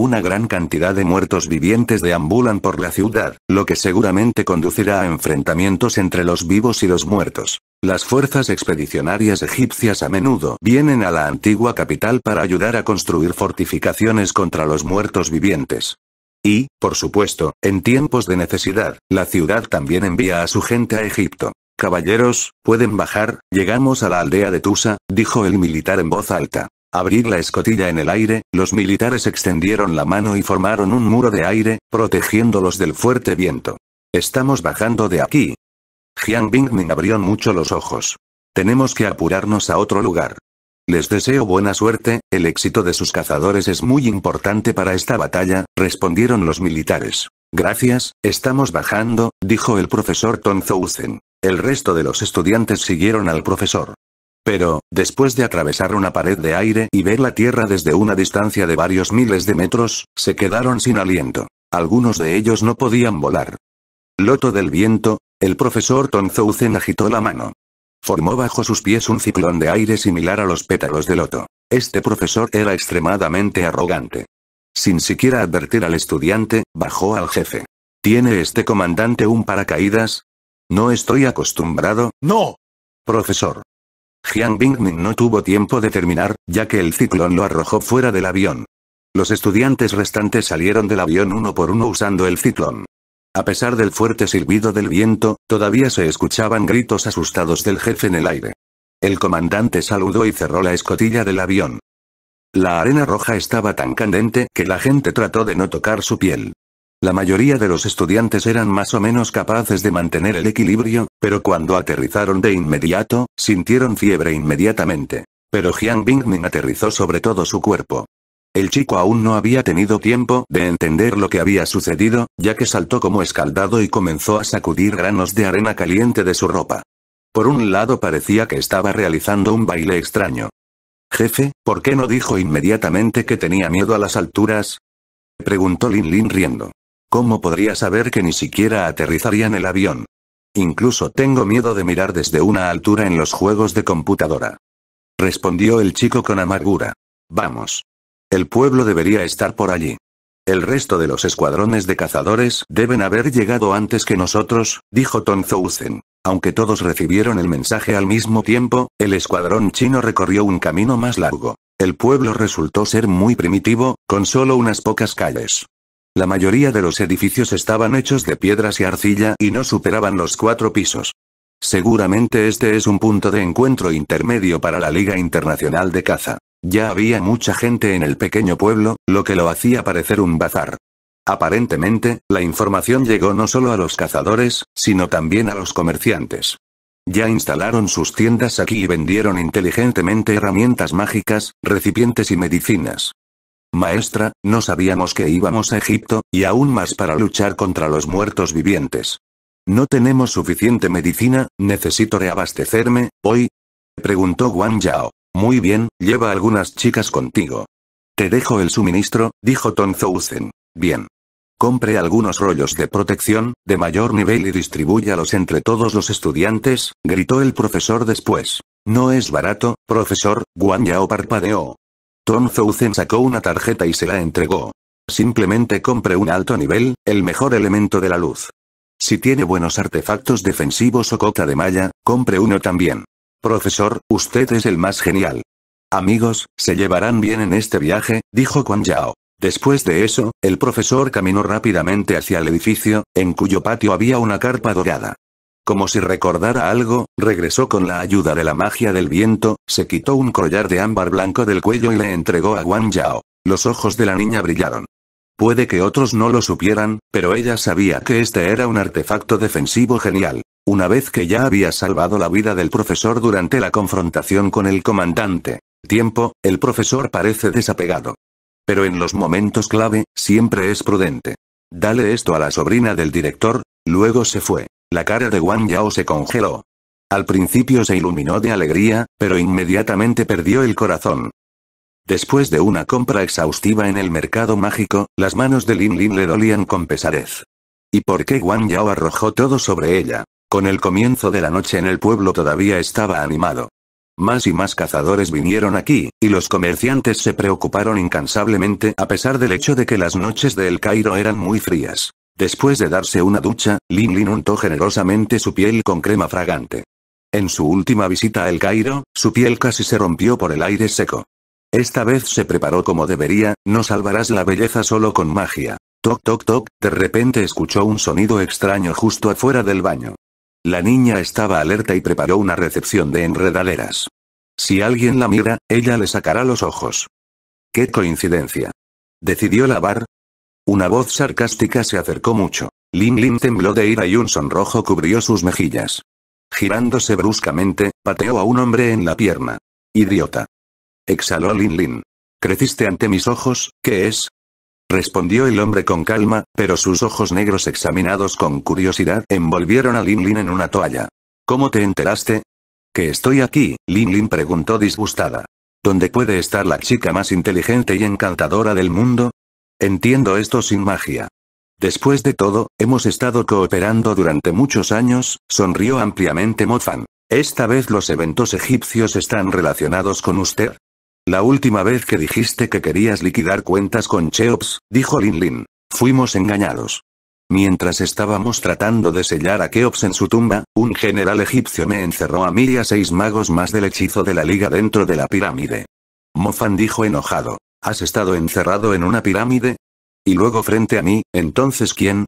Una gran cantidad de muertos vivientes deambulan por la ciudad, lo que seguramente conducirá a enfrentamientos entre los vivos y los muertos. Las fuerzas expedicionarias egipcias a menudo vienen a la antigua capital para ayudar a construir fortificaciones contra los muertos vivientes. Y, por supuesto, en tiempos de necesidad, la ciudad también envía a su gente a Egipto. Caballeros, pueden bajar, llegamos a la aldea de Tusa, dijo el militar en voz alta. Abrir la escotilla en el aire, los militares extendieron la mano y formaron un muro de aire, protegiéndolos del fuerte viento. Estamos bajando de aquí. Jiang Bingming abrió mucho los ojos. Tenemos que apurarnos a otro lugar. Les deseo buena suerte, el éxito de sus cazadores es muy importante para esta batalla, respondieron los militares. Gracias, estamos bajando, dijo el profesor Ton Zouzen. El resto de los estudiantes siguieron al profesor. Pero, después de atravesar una pared de aire y ver la Tierra desde una distancia de varios miles de metros, se quedaron sin aliento. Algunos de ellos no podían volar. Loto del viento, el profesor Tonzouzen agitó la mano. Formó bajo sus pies un ciclón de aire similar a los pétalos de loto. Este profesor era extremadamente arrogante. Sin siquiera advertir al estudiante, bajó al jefe. ¿Tiene este comandante un paracaídas? No estoy acostumbrado. No. Profesor. Jiang Bingming no tuvo tiempo de terminar, ya que el ciclón lo arrojó fuera del avión. Los estudiantes restantes salieron del avión uno por uno usando el ciclón. A pesar del fuerte silbido del viento, todavía se escuchaban gritos asustados del jefe en el aire. El comandante saludó y cerró la escotilla del avión. La arena roja estaba tan candente que la gente trató de no tocar su piel. La mayoría de los estudiantes eran más o menos capaces de mantener el equilibrio, pero cuando aterrizaron de inmediato, sintieron fiebre inmediatamente. Pero Jiang Bingming aterrizó sobre todo su cuerpo. El chico aún no había tenido tiempo de entender lo que había sucedido, ya que saltó como escaldado y comenzó a sacudir granos de arena caliente de su ropa. Por un lado parecía que estaba realizando un baile extraño. Jefe, ¿por qué no dijo inmediatamente que tenía miedo a las alturas? Preguntó Lin Lin riendo. ¿Cómo podría saber que ni siquiera aterrizarían el avión? Incluso tengo miedo de mirar desde una altura en los juegos de computadora. Respondió el chico con amargura. Vamos. El pueblo debería estar por allí. El resto de los escuadrones de cazadores deben haber llegado antes que nosotros, dijo Tonzouzen. Aunque todos recibieron el mensaje al mismo tiempo, el escuadrón chino recorrió un camino más largo. El pueblo resultó ser muy primitivo, con solo unas pocas calles. La mayoría de los edificios estaban hechos de piedras y arcilla y no superaban los cuatro pisos. Seguramente este es un punto de encuentro intermedio para la Liga Internacional de Caza. Ya había mucha gente en el pequeño pueblo, lo que lo hacía parecer un bazar. Aparentemente, la información llegó no solo a los cazadores, sino también a los comerciantes. Ya instalaron sus tiendas aquí y vendieron inteligentemente herramientas mágicas, recipientes y medicinas. Maestra, no sabíamos que íbamos a Egipto, y aún más para luchar contra los muertos vivientes. No tenemos suficiente medicina, necesito reabastecerme, hoy. Preguntó Guan Yao. Muy bien, lleva algunas chicas contigo. Te dejo el suministro, dijo Ton Zouzen. Bien. Compre algunos rollos de protección, de mayor nivel y distribúyalos entre todos los estudiantes, gritó el profesor después. No es barato, profesor, Guan Yao parpadeó. Tom Zouzen sacó una tarjeta y se la entregó. Simplemente compre un alto nivel, el mejor elemento de la luz. Si tiene buenos artefactos defensivos o coca de malla, compre uno también. Profesor, usted es el más genial. Amigos, se llevarán bien en este viaje, dijo Quan Yao. Después de eso, el profesor caminó rápidamente hacia el edificio, en cuyo patio había una carpa dorada. Como si recordara algo, regresó con la ayuda de la magia del viento, se quitó un collar de ámbar blanco del cuello y le entregó a Wang Yao. Los ojos de la niña brillaron. Puede que otros no lo supieran, pero ella sabía que este era un artefacto defensivo genial. Una vez que ya había salvado la vida del profesor durante la confrontación con el comandante tiempo, el profesor parece desapegado. Pero en los momentos clave, siempre es prudente. Dale esto a la sobrina del director, luego se fue. La cara de Wang Yao se congeló. Al principio se iluminó de alegría, pero inmediatamente perdió el corazón. Después de una compra exhaustiva en el mercado mágico, las manos de Lin Lin le dolían con pesadez. ¿Y por qué Wang Yao arrojó todo sobre ella? Con el comienzo de la noche en el pueblo todavía estaba animado. Más y más cazadores vinieron aquí, y los comerciantes se preocuparon incansablemente a pesar del hecho de que las noches de El Cairo eran muy frías. Después de darse una ducha, Lin Lin untó generosamente su piel con crema fragante. En su última visita al Cairo, su piel casi se rompió por el aire seco. Esta vez se preparó como debería, no salvarás la belleza solo con magia. Toc toc toc, de repente escuchó un sonido extraño justo afuera del baño. La niña estaba alerta y preparó una recepción de enredaderas. Si alguien la mira, ella le sacará los ojos. ¡Qué coincidencia! Decidió lavar, una voz sarcástica se acercó mucho. Lin Lin tembló de ira y un sonrojo cubrió sus mejillas. Girándose bruscamente, pateó a un hombre en la pierna. Idiota. Exhaló Lin Lin. Creciste ante mis ojos, ¿qué es? Respondió el hombre con calma, pero sus ojos negros examinados con curiosidad envolvieron a Lin Lin en una toalla. ¿Cómo te enteraste? Que estoy aquí, Lin Lin preguntó disgustada. ¿Dónde puede estar la chica más inteligente y encantadora del mundo? Entiendo esto sin magia. Después de todo, hemos estado cooperando durante muchos años, sonrió ampliamente Mofan. Esta vez los eventos egipcios están relacionados con usted. La última vez que dijiste que querías liquidar cuentas con Cheops, dijo Lin Lin. Fuimos engañados. Mientras estábamos tratando de sellar a Cheops en su tumba, un general egipcio me encerró a mí y a seis magos más del hechizo de la liga dentro de la pirámide. Mofan dijo enojado. ¿Has estado encerrado en una pirámide? Y luego frente a mí, entonces ¿quién?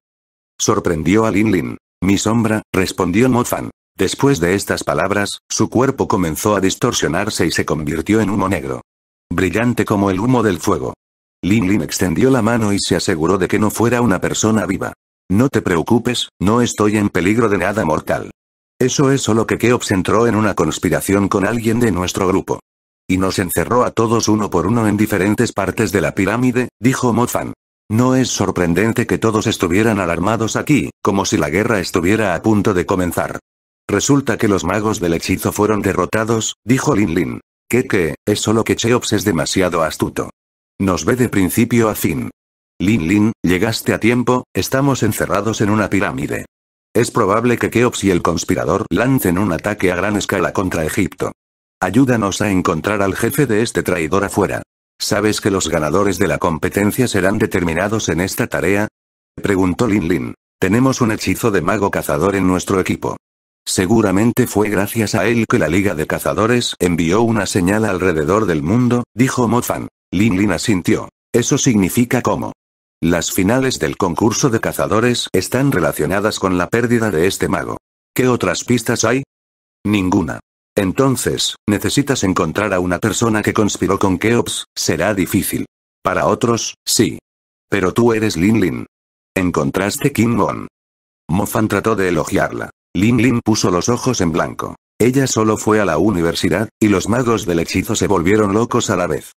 Sorprendió a Lin Lin. Mi sombra, respondió Mofan. Después de estas palabras, su cuerpo comenzó a distorsionarse y se convirtió en humo negro. Brillante como el humo del fuego. Lin Lin extendió la mano y se aseguró de que no fuera una persona viva. No te preocupes, no estoy en peligro de nada mortal. Eso es solo que Keops entró en una conspiración con alguien de nuestro grupo y nos encerró a todos uno por uno en diferentes partes de la pirámide, dijo Mofan. No es sorprendente que todos estuvieran alarmados aquí, como si la guerra estuviera a punto de comenzar. Resulta que los magos del hechizo fueron derrotados, dijo Lin Lin. Que que, es solo que Cheops es demasiado astuto. Nos ve de principio a fin. Lin Lin, llegaste a tiempo, estamos encerrados en una pirámide. Es probable que Cheops y el conspirador lancen un ataque a gran escala contra Egipto. Ayúdanos a encontrar al jefe de este traidor afuera. ¿Sabes que los ganadores de la competencia serán determinados en esta tarea? Preguntó Lin Lin. Tenemos un hechizo de mago cazador en nuestro equipo. Seguramente fue gracias a él que la Liga de Cazadores envió una señal alrededor del mundo, dijo Fan. Lin Lin asintió. Eso significa cómo. Las finales del concurso de cazadores están relacionadas con la pérdida de este mago. ¿Qué otras pistas hay? Ninguna. Entonces, necesitas encontrar a una persona que conspiró con Keops, será difícil. Para otros, sí. Pero tú eres Lin Lin. Encontraste Kim Mo Mofan trató de elogiarla. Lin Lin puso los ojos en blanco. Ella solo fue a la universidad, y los magos del hechizo se volvieron locos a la vez.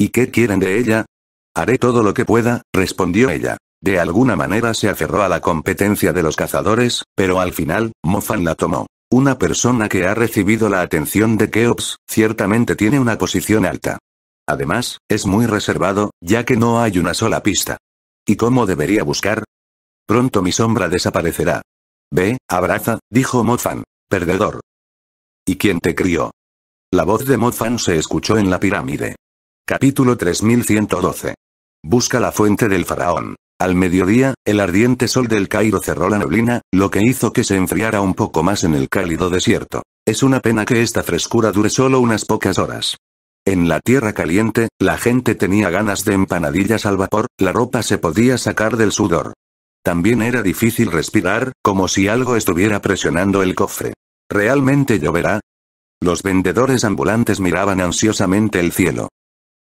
¿Y qué quieren de ella? Haré todo lo que pueda, respondió ella. De alguna manera se aferró a la competencia de los cazadores, pero al final, Mofan la tomó. Una persona que ha recibido la atención de Keops, ciertamente tiene una posición alta. Además, es muy reservado, ya que no hay una sola pista. ¿Y cómo debería buscar? Pronto mi sombra desaparecerá. Ve, abraza, dijo Mofan. Perdedor. ¿Y quién te crió? La voz de Mofan se escuchó en la pirámide. Capítulo 3112. Busca la fuente del faraón. Al mediodía, el ardiente sol del Cairo cerró la neblina, lo que hizo que se enfriara un poco más en el cálido desierto. Es una pena que esta frescura dure solo unas pocas horas. En la tierra caliente, la gente tenía ganas de empanadillas al vapor, la ropa se podía sacar del sudor. También era difícil respirar, como si algo estuviera presionando el cofre. ¿Realmente lloverá? Los vendedores ambulantes miraban ansiosamente el cielo.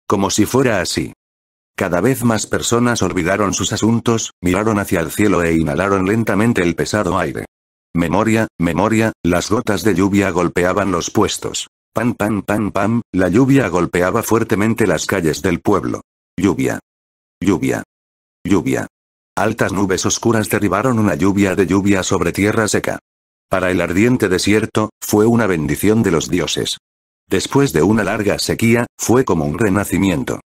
Como si fuera así, cada vez más personas olvidaron sus asuntos, miraron hacia el cielo e inhalaron lentamente el pesado aire. Memoria, memoria, las gotas de lluvia golpeaban los puestos. Pam pam pam pam, la lluvia golpeaba fuertemente las calles del pueblo. Lluvia. Lluvia. Lluvia. Altas nubes oscuras derribaron una lluvia de lluvia sobre tierra seca. Para el ardiente desierto, fue una bendición de los dioses. Después de una larga sequía, fue como un renacimiento.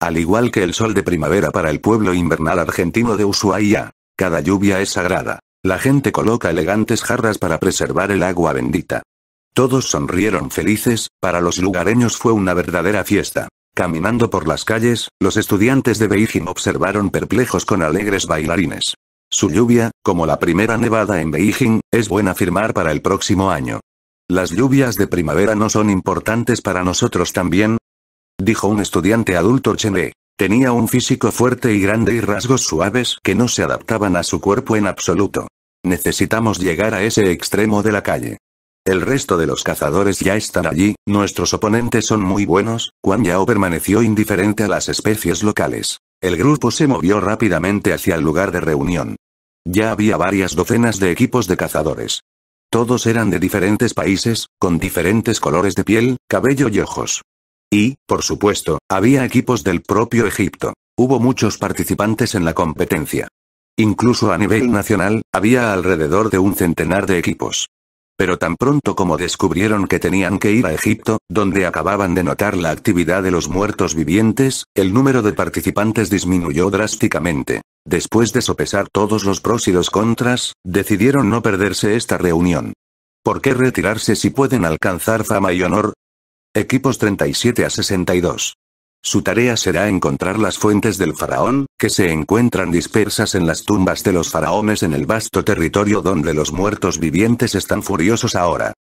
Al igual que el sol de primavera para el pueblo invernal argentino de Ushuaia. Cada lluvia es sagrada. La gente coloca elegantes jarras para preservar el agua bendita. Todos sonrieron felices, para los lugareños fue una verdadera fiesta. Caminando por las calles, los estudiantes de Beijing observaron perplejos con alegres bailarines. Su lluvia, como la primera nevada en Beijing, es buena firmar para el próximo año. Las lluvias de primavera no son importantes para nosotros también, dijo un estudiante adulto chené. Tenía un físico fuerte y grande y rasgos suaves que no se adaptaban a su cuerpo en absoluto. Necesitamos llegar a ese extremo de la calle. El resto de los cazadores ya están allí, nuestros oponentes son muy buenos, Quan Yao permaneció indiferente a las especies locales. El grupo se movió rápidamente hacia el lugar de reunión. Ya había varias docenas de equipos de cazadores. Todos eran de diferentes países, con diferentes colores de piel, cabello y ojos. Y, por supuesto, había equipos del propio Egipto. Hubo muchos participantes en la competencia. Incluso a nivel nacional, había alrededor de un centenar de equipos. Pero tan pronto como descubrieron que tenían que ir a Egipto, donde acababan de notar la actividad de los muertos vivientes, el número de participantes disminuyó drásticamente. Después de sopesar todos los pros y los contras, decidieron no perderse esta reunión. ¿Por qué retirarse si pueden alcanzar fama y honor? Equipos 37 a 62. Su tarea será encontrar las fuentes del faraón, que se encuentran dispersas en las tumbas de los faraones en el vasto territorio donde los muertos vivientes están furiosos ahora.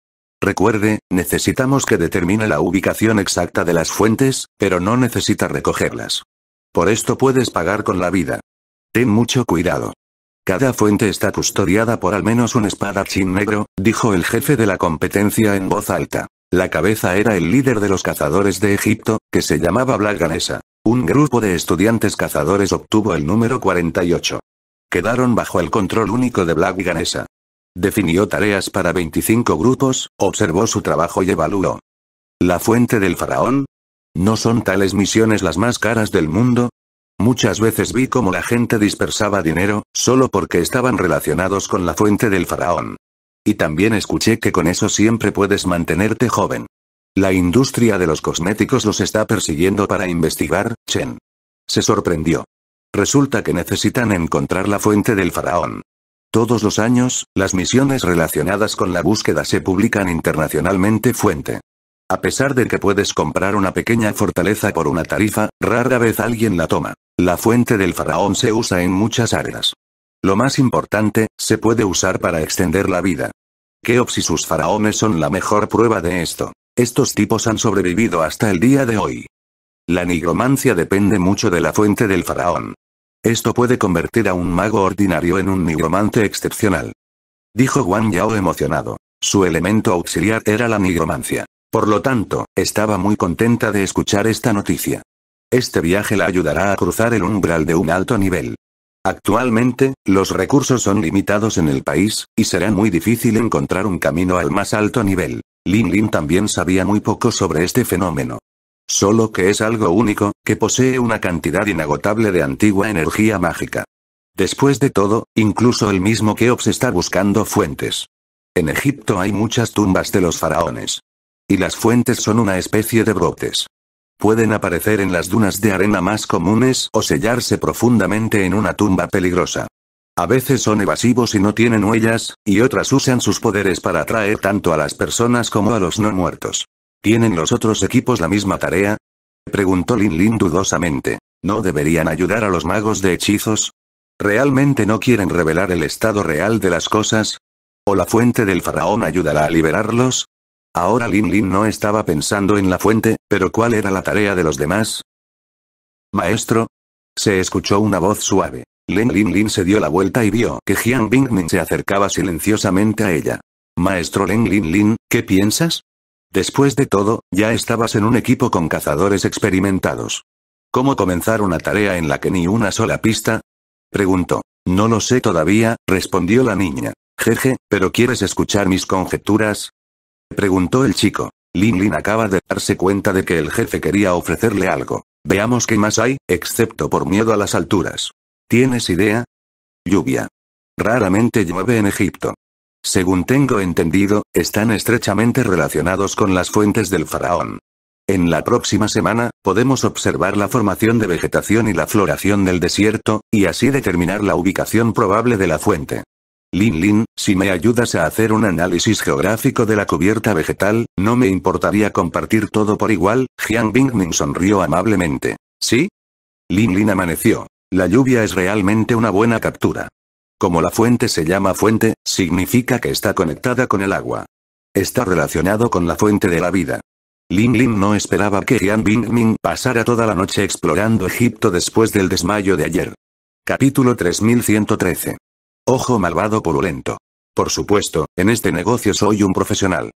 Recuerde, necesitamos que determine la ubicación exacta de las fuentes, pero no necesita recogerlas. Por esto puedes pagar con la vida. Ten mucho cuidado. Cada fuente está custodiada por al menos un espadachín negro, dijo el jefe de la competencia en voz alta. La cabeza era el líder de los cazadores de Egipto, que se llamaba Blaganesa. Un grupo de estudiantes cazadores obtuvo el número 48. Quedaron bajo el control único de Blaganesa. Definió tareas para 25 grupos, observó su trabajo y evaluó. La fuente del faraón, ¿No son tales misiones las más caras del mundo? Muchas veces vi cómo la gente dispersaba dinero, solo porque estaban relacionados con la fuente del faraón. Y también escuché que con eso siempre puedes mantenerte joven. La industria de los cosméticos los está persiguiendo para investigar, Chen. Se sorprendió. Resulta que necesitan encontrar la fuente del faraón. Todos los años, las misiones relacionadas con la búsqueda se publican internacionalmente fuente. A pesar de que puedes comprar una pequeña fortaleza por una tarifa, rara vez alguien la toma. La fuente del faraón se usa en muchas áreas. Lo más importante, se puede usar para extender la vida. Keops y sus faraones son la mejor prueba de esto. Estos tipos han sobrevivido hasta el día de hoy. La nigromancia depende mucho de la fuente del faraón. Esto puede convertir a un mago ordinario en un nigromante excepcional. Dijo Wang Yao emocionado. Su elemento auxiliar era la nigromancia. Por lo tanto, estaba muy contenta de escuchar esta noticia. Este viaje la ayudará a cruzar el umbral de un alto nivel. Actualmente, los recursos son limitados en el país, y será muy difícil encontrar un camino al más alto nivel. Lin Lin también sabía muy poco sobre este fenómeno. Solo que es algo único, que posee una cantidad inagotable de antigua energía mágica. Después de todo, incluso el mismo Keops está buscando fuentes. En Egipto hay muchas tumbas de los faraones. Y las fuentes son una especie de brotes. Pueden aparecer en las dunas de arena más comunes o sellarse profundamente en una tumba peligrosa. A veces son evasivos y no tienen huellas, y otras usan sus poderes para atraer tanto a las personas como a los no muertos. ¿Tienen los otros equipos la misma tarea? Preguntó Lin Lin dudosamente. ¿No deberían ayudar a los magos de hechizos? ¿Realmente no quieren revelar el estado real de las cosas? ¿O la fuente del faraón ayudará a liberarlos? Ahora Lin Lin no estaba pensando en la fuente, pero ¿cuál era la tarea de los demás? Maestro. Se escuchó una voz suave. Lin Lin Lin se dio la vuelta y vio que Jian Min se acercaba silenciosamente a ella. Maestro Lin Lin Lin, ¿qué piensas? Después de todo, ya estabas en un equipo con cazadores experimentados. ¿Cómo comenzar una tarea en la que ni una sola pista? Preguntó. No lo sé todavía, respondió la niña. Jeje, pero ¿quieres escuchar mis conjeturas? preguntó el chico. Lin Lin acaba de darse cuenta de que el jefe quería ofrecerle algo. Veamos qué más hay, excepto por miedo a las alturas. ¿Tienes idea? Lluvia. Raramente llueve en Egipto. Según tengo entendido, están estrechamente relacionados con las fuentes del faraón. En la próxima semana, podemos observar la formación de vegetación y la floración del desierto, y así determinar la ubicación probable de la fuente. Lin Lin, si me ayudas a hacer un análisis geográfico de la cubierta vegetal, no me importaría compartir todo por igual, Jiang Bingming sonrió amablemente. ¿Sí? Lin Lin amaneció. La lluvia es realmente una buena captura. Como la fuente se llama fuente, significa que está conectada con el agua. Está relacionado con la fuente de la vida. Lin Lin no esperaba que Jiang Bingming pasara toda la noche explorando Egipto después del desmayo de ayer. Capítulo 3113 Ojo malvado purulento. Por supuesto, en este negocio soy un profesional.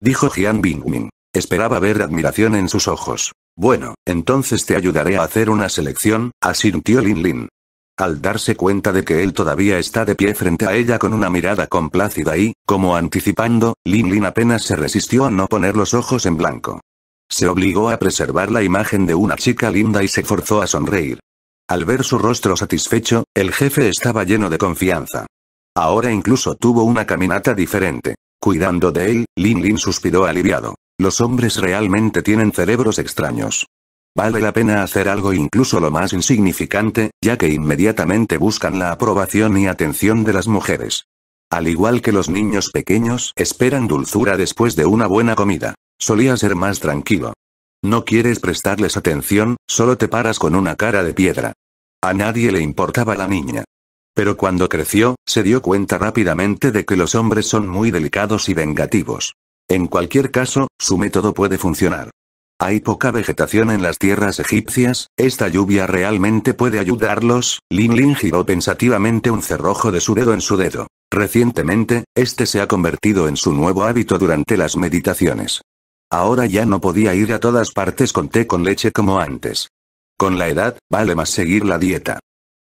Dijo Jian Bingming. Esperaba ver admiración en sus ojos. Bueno, entonces te ayudaré a hacer una selección, asintió Lin Lin. Al darse cuenta de que él todavía está de pie frente a ella con una mirada complácida y, como anticipando, Lin Lin apenas se resistió a no poner los ojos en blanco. Se obligó a preservar la imagen de una chica linda y se forzó a sonreír. Al ver su rostro satisfecho, el jefe estaba lleno de confianza. Ahora incluso tuvo una caminata diferente. Cuidando de él, Lin Lin suspiró aliviado. Los hombres realmente tienen cerebros extraños. Vale la pena hacer algo incluso lo más insignificante, ya que inmediatamente buscan la aprobación y atención de las mujeres. Al igual que los niños pequeños esperan dulzura después de una buena comida. Solía ser más tranquilo, no quieres prestarles atención, solo te paras con una cara de piedra. A nadie le importaba la niña. Pero cuando creció, se dio cuenta rápidamente de que los hombres son muy delicados y vengativos. En cualquier caso, su método puede funcionar. Hay poca vegetación en las tierras egipcias, esta lluvia realmente puede ayudarlos, Lin Lin giró pensativamente un cerrojo de su dedo en su dedo. Recientemente, este se ha convertido en su nuevo hábito durante las meditaciones. Ahora ya no podía ir a todas partes con té con leche como antes. Con la edad, vale más seguir la dieta.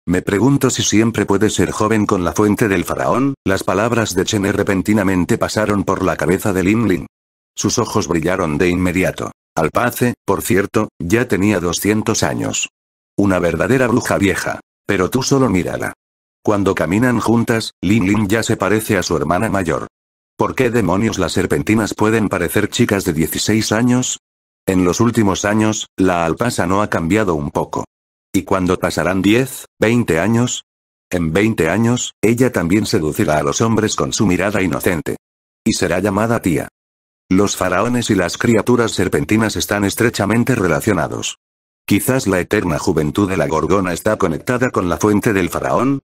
Me pregunto si siempre puede ser joven con la fuente del faraón, las palabras de Chene repentinamente pasaron por la cabeza de Lin Lin. Sus ojos brillaron de inmediato. Alpace, por cierto, ya tenía 200 años. Una verdadera bruja vieja. Pero tú solo mírala. Cuando caminan juntas, Lin Lin ya se parece a su hermana mayor. ¿Por qué demonios las serpentinas pueden parecer chicas de 16 años? En los últimos años, la alpasa no ha cambiado un poco. ¿Y cuando pasarán 10, 20 años? En 20 años, ella también seducirá a los hombres con su mirada inocente. Y será llamada tía. Los faraones y las criaturas serpentinas están estrechamente relacionados. Quizás la eterna juventud de la gorgona está conectada con la fuente del faraón,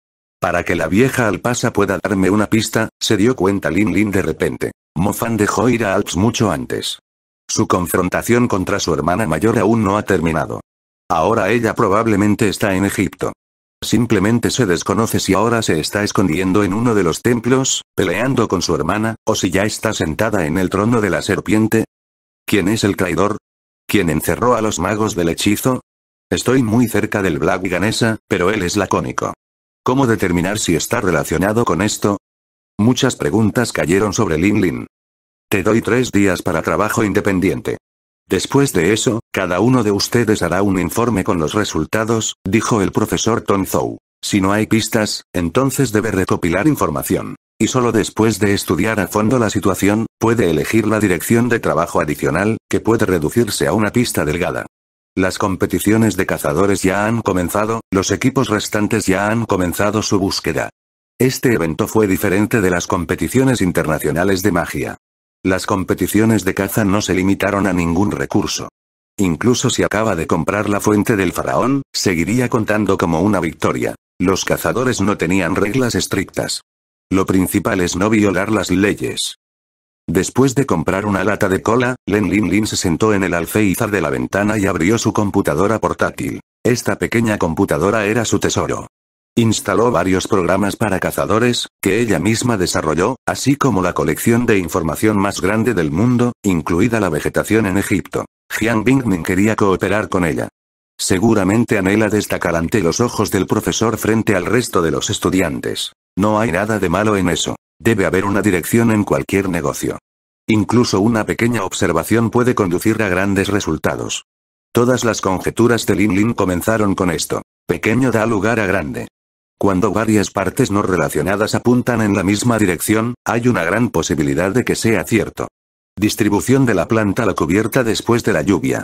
para que la vieja Alpasa pueda darme una pista, se dio cuenta Lin Lin de repente. Mofan dejó ir a Alps mucho antes. Su confrontación contra su hermana mayor aún no ha terminado. Ahora ella probablemente está en Egipto. Simplemente se desconoce si ahora se está escondiendo en uno de los templos, peleando con su hermana, o si ya está sentada en el trono de la serpiente. ¿Quién es el traidor? ¿Quién encerró a los magos del hechizo? Estoy muy cerca del Black Ganesa, pero él es lacónico. ¿Cómo determinar si está relacionado con esto? Muchas preguntas cayeron sobre Lin Lin. Te doy tres días para trabajo independiente. Después de eso, cada uno de ustedes hará un informe con los resultados, dijo el profesor Tong Zhou. Si no hay pistas, entonces debe recopilar información. Y solo después de estudiar a fondo la situación, puede elegir la dirección de trabajo adicional, que puede reducirse a una pista delgada. Las competiciones de cazadores ya han comenzado, los equipos restantes ya han comenzado su búsqueda. Este evento fue diferente de las competiciones internacionales de magia. Las competiciones de caza no se limitaron a ningún recurso. Incluso si acaba de comprar la fuente del faraón, seguiría contando como una victoria. Los cazadores no tenían reglas estrictas. Lo principal es no violar las leyes. Después de comprar una lata de cola, Len Lin Lin se sentó en el alféizar de la ventana y abrió su computadora portátil. Esta pequeña computadora era su tesoro. Instaló varios programas para cazadores, que ella misma desarrolló, así como la colección de información más grande del mundo, incluida la vegetación en Egipto. Jiang Bingmin quería cooperar con ella. Seguramente anhela destacar ante los ojos del profesor frente al resto de los estudiantes. No hay nada de malo en eso. Debe haber una dirección en cualquier negocio. Incluso una pequeña observación puede conducir a grandes resultados. Todas las conjeturas de Lin Lin comenzaron con esto. Pequeño da lugar a grande. Cuando varias partes no relacionadas apuntan en la misma dirección, hay una gran posibilidad de que sea cierto. Distribución de la planta a la cubierta después de la lluvia.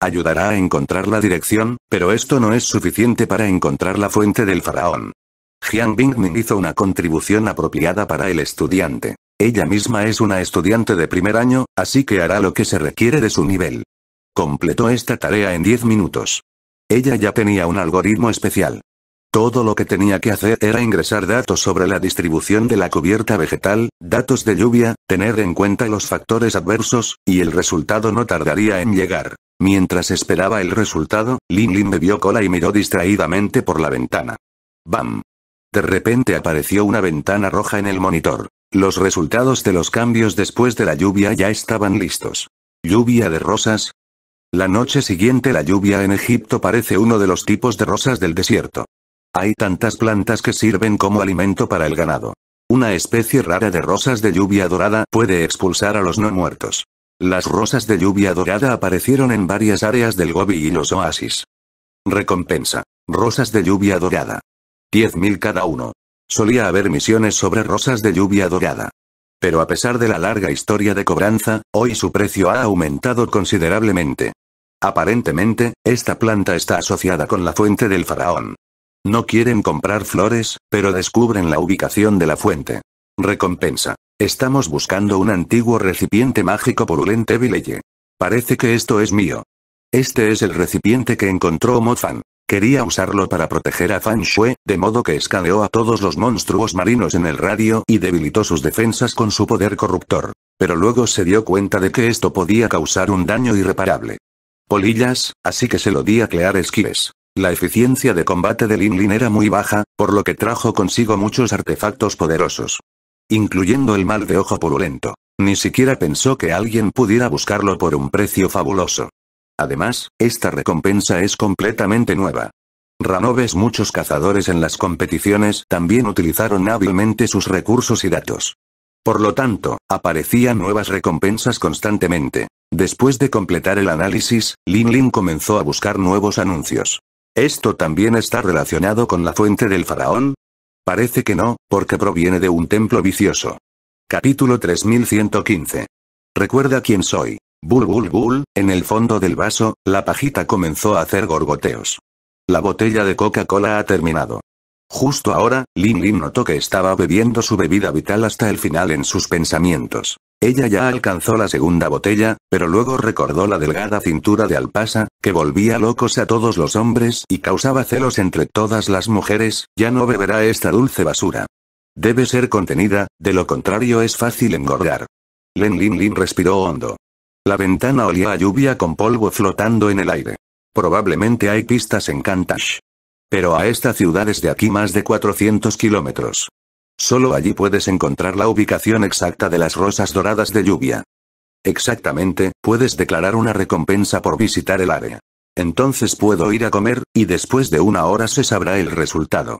Ayudará a encontrar la dirección, pero esto no es suficiente para encontrar la fuente del faraón. Jiang Bingming hizo una contribución apropiada para el estudiante. Ella misma es una estudiante de primer año, así que hará lo que se requiere de su nivel. Completó esta tarea en 10 minutos. Ella ya tenía un algoritmo especial. Todo lo que tenía que hacer era ingresar datos sobre la distribución de la cubierta vegetal, datos de lluvia, tener en cuenta los factores adversos, y el resultado no tardaría en llegar. Mientras esperaba el resultado, Lin Lin bebió cola y miró distraídamente por la ventana. ¡Bam! De repente apareció una ventana roja en el monitor. Los resultados de los cambios después de la lluvia ya estaban listos. ¿Lluvia de rosas? La noche siguiente la lluvia en Egipto parece uno de los tipos de rosas del desierto. Hay tantas plantas que sirven como alimento para el ganado. Una especie rara de rosas de lluvia dorada puede expulsar a los no muertos. Las rosas de lluvia dorada aparecieron en varias áreas del Gobi y los oasis. Recompensa. Rosas de lluvia dorada. 10.000 cada uno. Solía haber misiones sobre rosas de lluvia dorada. Pero a pesar de la larga historia de cobranza, hoy su precio ha aumentado considerablemente. Aparentemente, esta planta está asociada con la fuente del faraón. No quieren comprar flores, pero descubren la ubicación de la fuente. Recompensa. Estamos buscando un antiguo recipiente mágico por Ulente Vileye. Parece que esto es mío. Este es el recipiente que encontró Mofan. Quería usarlo para proteger a Fan Shui, de modo que escaneó a todos los monstruos marinos en el radio y debilitó sus defensas con su poder corruptor. Pero luego se dio cuenta de que esto podía causar un daño irreparable. Polillas, así que se lo di a Clear Esquiles. La eficiencia de combate de Lin era muy baja, por lo que trajo consigo muchos artefactos poderosos. Incluyendo el mal de ojo purulento. Ni siquiera pensó que alguien pudiera buscarlo por un precio fabuloso. Además, esta recompensa es completamente nueva. Ranoves muchos cazadores en las competiciones también utilizaron hábilmente sus recursos y datos. Por lo tanto, aparecían nuevas recompensas constantemente. Después de completar el análisis, Lin Lin comenzó a buscar nuevos anuncios. ¿Esto también está relacionado con la fuente del faraón? Parece que no, porque proviene de un templo vicioso. Capítulo 3115. Recuerda quién soy. Bul en el fondo del vaso, la pajita comenzó a hacer gorgoteos. La botella de Coca-Cola ha terminado. Justo ahora, Lin Lin notó que estaba bebiendo su bebida vital hasta el final en sus pensamientos. Ella ya alcanzó la segunda botella, pero luego recordó la delgada cintura de Alpasa, que volvía locos a todos los hombres y causaba celos entre todas las mujeres, ya no beberá esta dulce basura. Debe ser contenida, de lo contrario es fácil engordar. Len Lin Lin respiró hondo. La ventana olía a lluvia con polvo flotando en el aire. Probablemente hay pistas en Kantash. Pero a esta ciudad es de aquí más de 400 kilómetros. Solo allí puedes encontrar la ubicación exacta de las rosas doradas de lluvia. Exactamente, puedes declarar una recompensa por visitar el área. Entonces puedo ir a comer, y después de una hora se sabrá el resultado.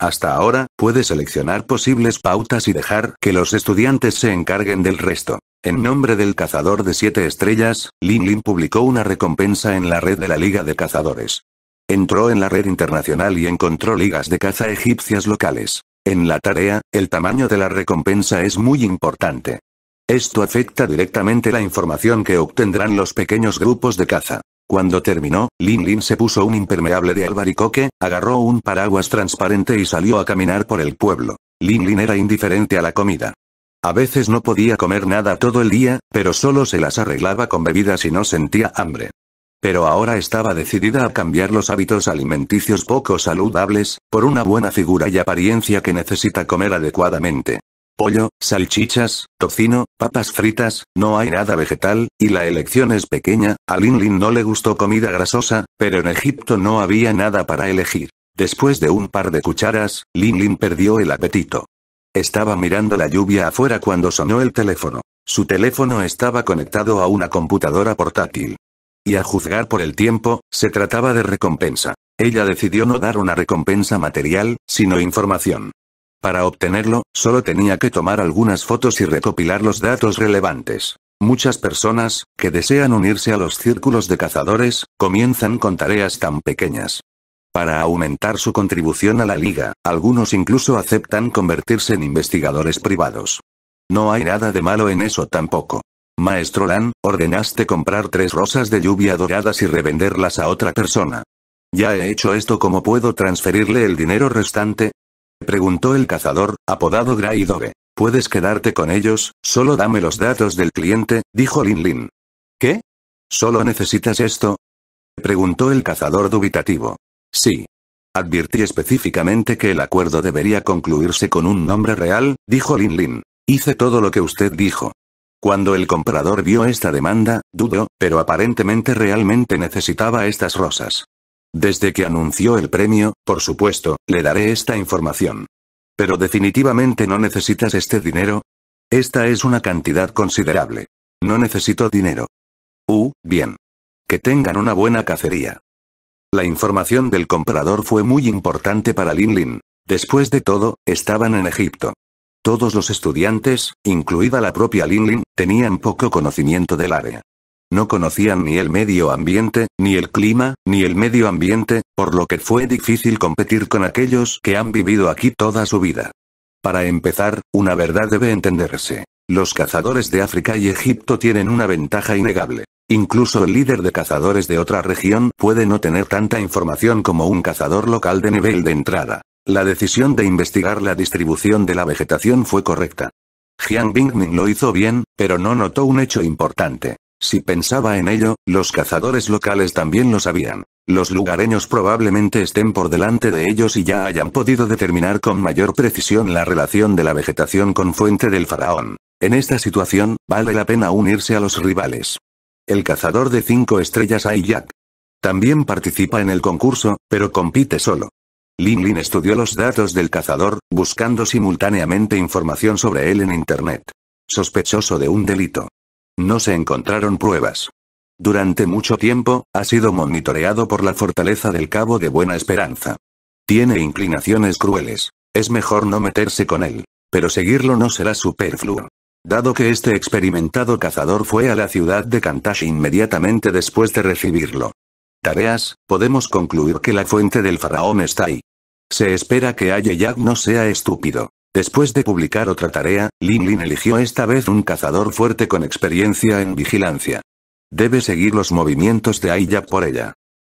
Hasta ahora, puede seleccionar posibles pautas y dejar que los estudiantes se encarguen del resto. En nombre del cazador de siete estrellas, Lin Lin publicó una recompensa en la red de la Liga de Cazadores. Entró en la red internacional y encontró ligas de caza egipcias locales. En la tarea, el tamaño de la recompensa es muy importante. Esto afecta directamente la información que obtendrán los pequeños grupos de caza. Cuando terminó, Lin Lin se puso un impermeable de albaricoque, agarró un paraguas transparente y salió a caminar por el pueblo. Lin Lin era indiferente a la comida. A veces no podía comer nada todo el día, pero solo se las arreglaba con bebidas y no sentía hambre. Pero ahora estaba decidida a cambiar los hábitos alimenticios poco saludables, por una buena figura y apariencia que necesita comer adecuadamente pollo, salchichas, tocino, papas fritas, no hay nada vegetal, y la elección es pequeña, a Lin Lin no le gustó comida grasosa, pero en Egipto no había nada para elegir. Después de un par de cucharas, Lin Lin perdió el apetito. Estaba mirando la lluvia afuera cuando sonó el teléfono. Su teléfono estaba conectado a una computadora portátil. Y a juzgar por el tiempo, se trataba de recompensa. Ella decidió no dar una recompensa material, sino información. Para obtenerlo, solo tenía que tomar algunas fotos y recopilar los datos relevantes. Muchas personas, que desean unirse a los círculos de cazadores, comienzan con tareas tan pequeñas. Para aumentar su contribución a la liga, algunos incluso aceptan convertirse en investigadores privados. No hay nada de malo en eso tampoco. Maestro Lan, ordenaste comprar tres rosas de lluvia doradas y revenderlas a otra persona. Ya he hecho esto ¿cómo puedo transferirle el dinero restante, preguntó el cazador, apodado Gray Puedes quedarte con ellos, solo dame los datos del cliente, dijo Lin Lin. ¿Qué? ¿Solo necesitas esto? Preguntó el cazador dubitativo. Sí. Advirtí específicamente que el acuerdo debería concluirse con un nombre real, dijo Lin Lin. Hice todo lo que usted dijo. Cuando el comprador vio esta demanda, dudó, pero aparentemente realmente necesitaba estas rosas. Desde que anunció el premio, por supuesto, le daré esta información. Pero definitivamente no necesitas este dinero. Esta es una cantidad considerable. No necesito dinero. Uh, bien. Que tengan una buena cacería. La información del comprador fue muy importante para Lin Lin. Después de todo, estaban en Egipto. Todos los estudiantes, incluida la propia Lin Lin, tenían poco conocimiento del área. No conocían ni el medio ambiente, ni el clima, ni el medio ambiente, por lo que fue difícil competir con aquellos que han vivido aquí toda su vida. Para empezar, una verdad debe entenderse. Los cazadores de África y Egipto tienen una ventaja innegable. Incluso el líder de cazadores de otra región puede no tener tanta información como un cazador local de nivel de entrada. La decisión de investigar la distribución de la vegetación fue correcta. Jiang Bingming lo hizo bien, pero no notó un hecho importante. Si pensaba en ello, los cazadores locales también lo sabían. Los lugareños probablemente estén por delante de ellos y ya hayan podido determinar con mayor precisión la relación de la vegetación con fuente del faraón. En esta situación, vale la pena unirse a los rivales. El cazador de cinco estrellas Ayak. También participa en el concurso, pero compite solo. Lin Lin estudió los datos del cazador, buscando simultáneamente información sobre él en Internet. Sospechoso de un delito. No se encontraron pruebas. Durante mucho tiempo, ha sido monitoreado por la fortaleza del Cabo de Buena Esperanza. Tiene inclinaciones crueles. Es mejor no meterse con él. Pero seguirlo no será superfluo. Dado que este experimentado cazador fue a la ciudad de Kantash inmediatamente después de recibirlo. Tareas, podemos concluir que la fuente del faraón está ahí. Se espera que Ayeyag no sea estúpido. Después de publicar otra tarea, Lin Lin eligió esta vez un cazador fuerte con experiencia en vigilancia. Debe seguir los movimientos de Aya por ella.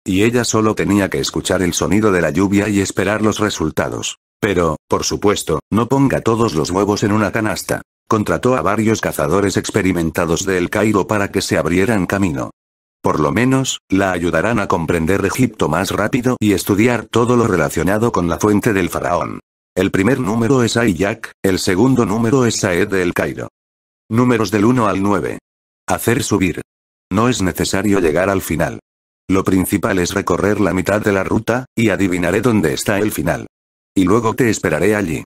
Y ella solo tenía que escuchar el sonido de la lluvia y esperar los resultados. Pero, por supuesto, no ponga todos los huevos en una canasta. Contrató a varios cazadores experimentados de El Cairo para que se abrieran camino. Por lo menos, la ayudarán a comprender Egipto más rápido y estudiar todo lo relacionado con la fuente del faraón. El primer número es Ayak, el segundo número es Saed del Cairo. Números del 1 al 9. Hacer subir. No es necesario llegar al final. Lo principal es recorrer la mitad de la ruta, y adivinaré dónde está el final. Y luego te esperaré allí.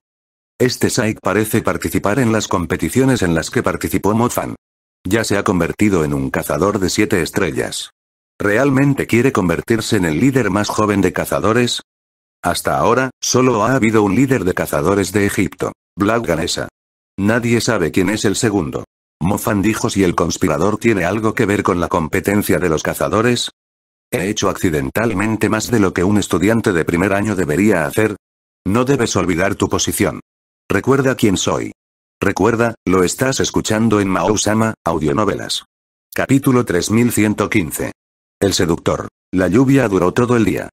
Este Saik parece participar en las competiciones en las que participó Mofan. Ya se ha convertido en un cazador de siete estrellas. ¿Realmente quiere convertirse en el líder más joven de cazadores? Hasta ahora, solo ha habido un líder de cazadores de Egipto. Black Nadie sabe quién es el segundo. Mofan dijo si el conspirador tiene algo que ver con la competencia de los cazadores. He hecho accidentalmente más de lo que un estudiante de primer año debería hacer. No debes olvidar tu posición. Recuerda quién soy. Recuerda, lo estás escuchando en Mausama, Audionovelas. Capítulo 3115. El seductor. La lluvia duró todo el día.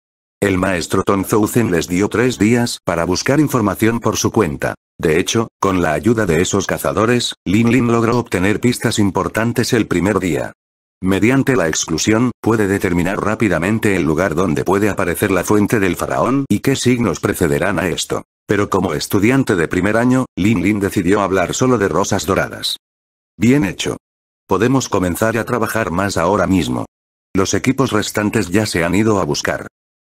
El maestro Zouzen les dio tres días para buscar información por su cuenta. De hecho, con la ayuda de esos cazadores, Lin Lin logró obtener pistas importantes el primer día. Mediante la exclusión, puede determinar rápidamente el lugar donde puede aparecer la fuente del faraón y qué signos precederán a esto. Pero como estudiante de primer año, Lin Lin decidió hablar solo de rosas doradas. Bien hecho. Podemos comenzar a trabajar más ahora mismo. Los equipos restantes ya se han ido a buscar.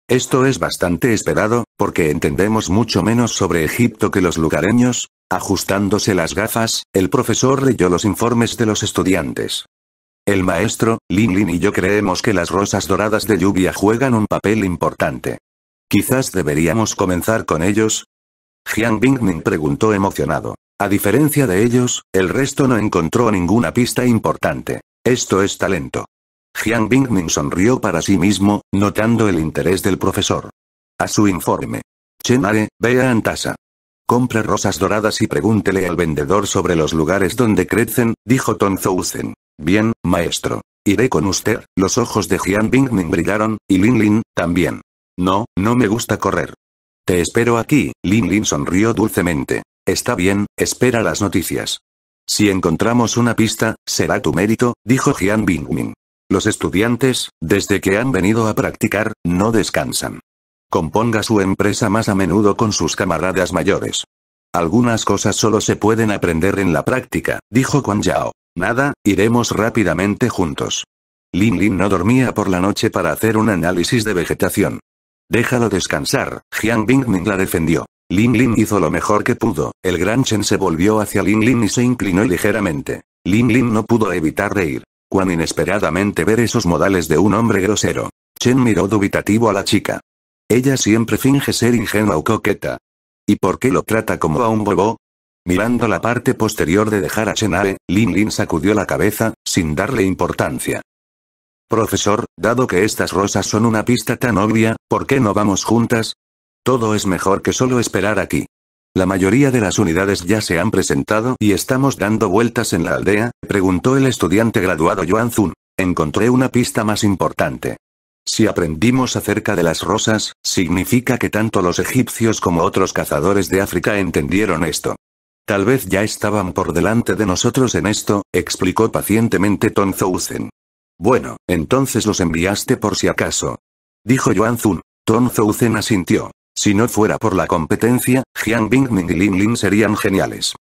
Esto es bastante esperado, porque entendemos mucho menos sobre Egipto que los lugareños. Ajustándose las gafas, el profesor leyó los informes de los estudiantes. El maestro, Lin Lin y yo creemos que las rosas doradas de lluvia juegan un papel importante. Quizás deberíamos comenzar con ellos. Jiang Bingming preguntó emocionado. A diferencia de ellos, el resto no encontró ninguna pista importante. Esto es talento. Jiang Bingming sonrió para sí mismo, notando el interés del profesor. A su informe. Chenare, ve a tasa. Compre rosas doradas y pregúntele al vendedor sobre los lugares donde crecen, dijo Ton Zouzen. Bien, maestro. Iré con usted. Los ojos de Jian Bingming brillaron, y Lin Lin, también. No, no me gusta correr. Te espero aquí, Lin Lin sonrió dulcemente. Está bien, espera las noticias. Si encontramos una pista, será tu mérito, dijo Jian Bingming. Los estudiantes, desde que han venido a practicar, no descansan. Componga su empresa más a menudo con sus camaradas mayores. Algunas cosas solo se pueden aprender en la práctica, dijo Quan Yao. Nada, iremos rápidamente juntos. Lin Lin no dormía por la noche para hacer un análisis de vegetación. Déjalo descansar, Jiang Bingming la defendió. Lin Lin hizo lo mejor que pudo, el gran Chen se volvió hacia Lin Lin y se inclinó ligeramente. Lin Lin no pudo evitar reír. Cuán inesperadamente ver esos modales de un hombre grosero. Chen miró dubitativo a la chica. Ella siempre finge ser ingenua o coqueta. ¿Y por qué lo trata como a un bobo? Mirando la parte posterior de dejar a Chenare, Lin Lin sacudió la cabeza, sin darle importancia. Profesor, dado que estas rosas son una pista tan obvia, ¿por qué no vamos juntas? Todo es mejor que solo esperar aquí. La mayoría de las unidades ya se han presentado y estamos dando vueltas en la aldea, preguntó el estudiante graduado Joan Zun. Encontré una pista más importante. Si aprendimos acerca de las rosas, significa que tanto los egipcios como otros cazadores de África entendieron esto. Tal vez ya estaban por delante de nosotros en esto, explicó pacientemente Ton Zouzen. Bueno, entonces los enviaste por si acaso. Dijo Joan Zun. Ton Zouzen asintió. Si no fuera por la competencia, Jiang Bingming y Lin Lin serían geniales.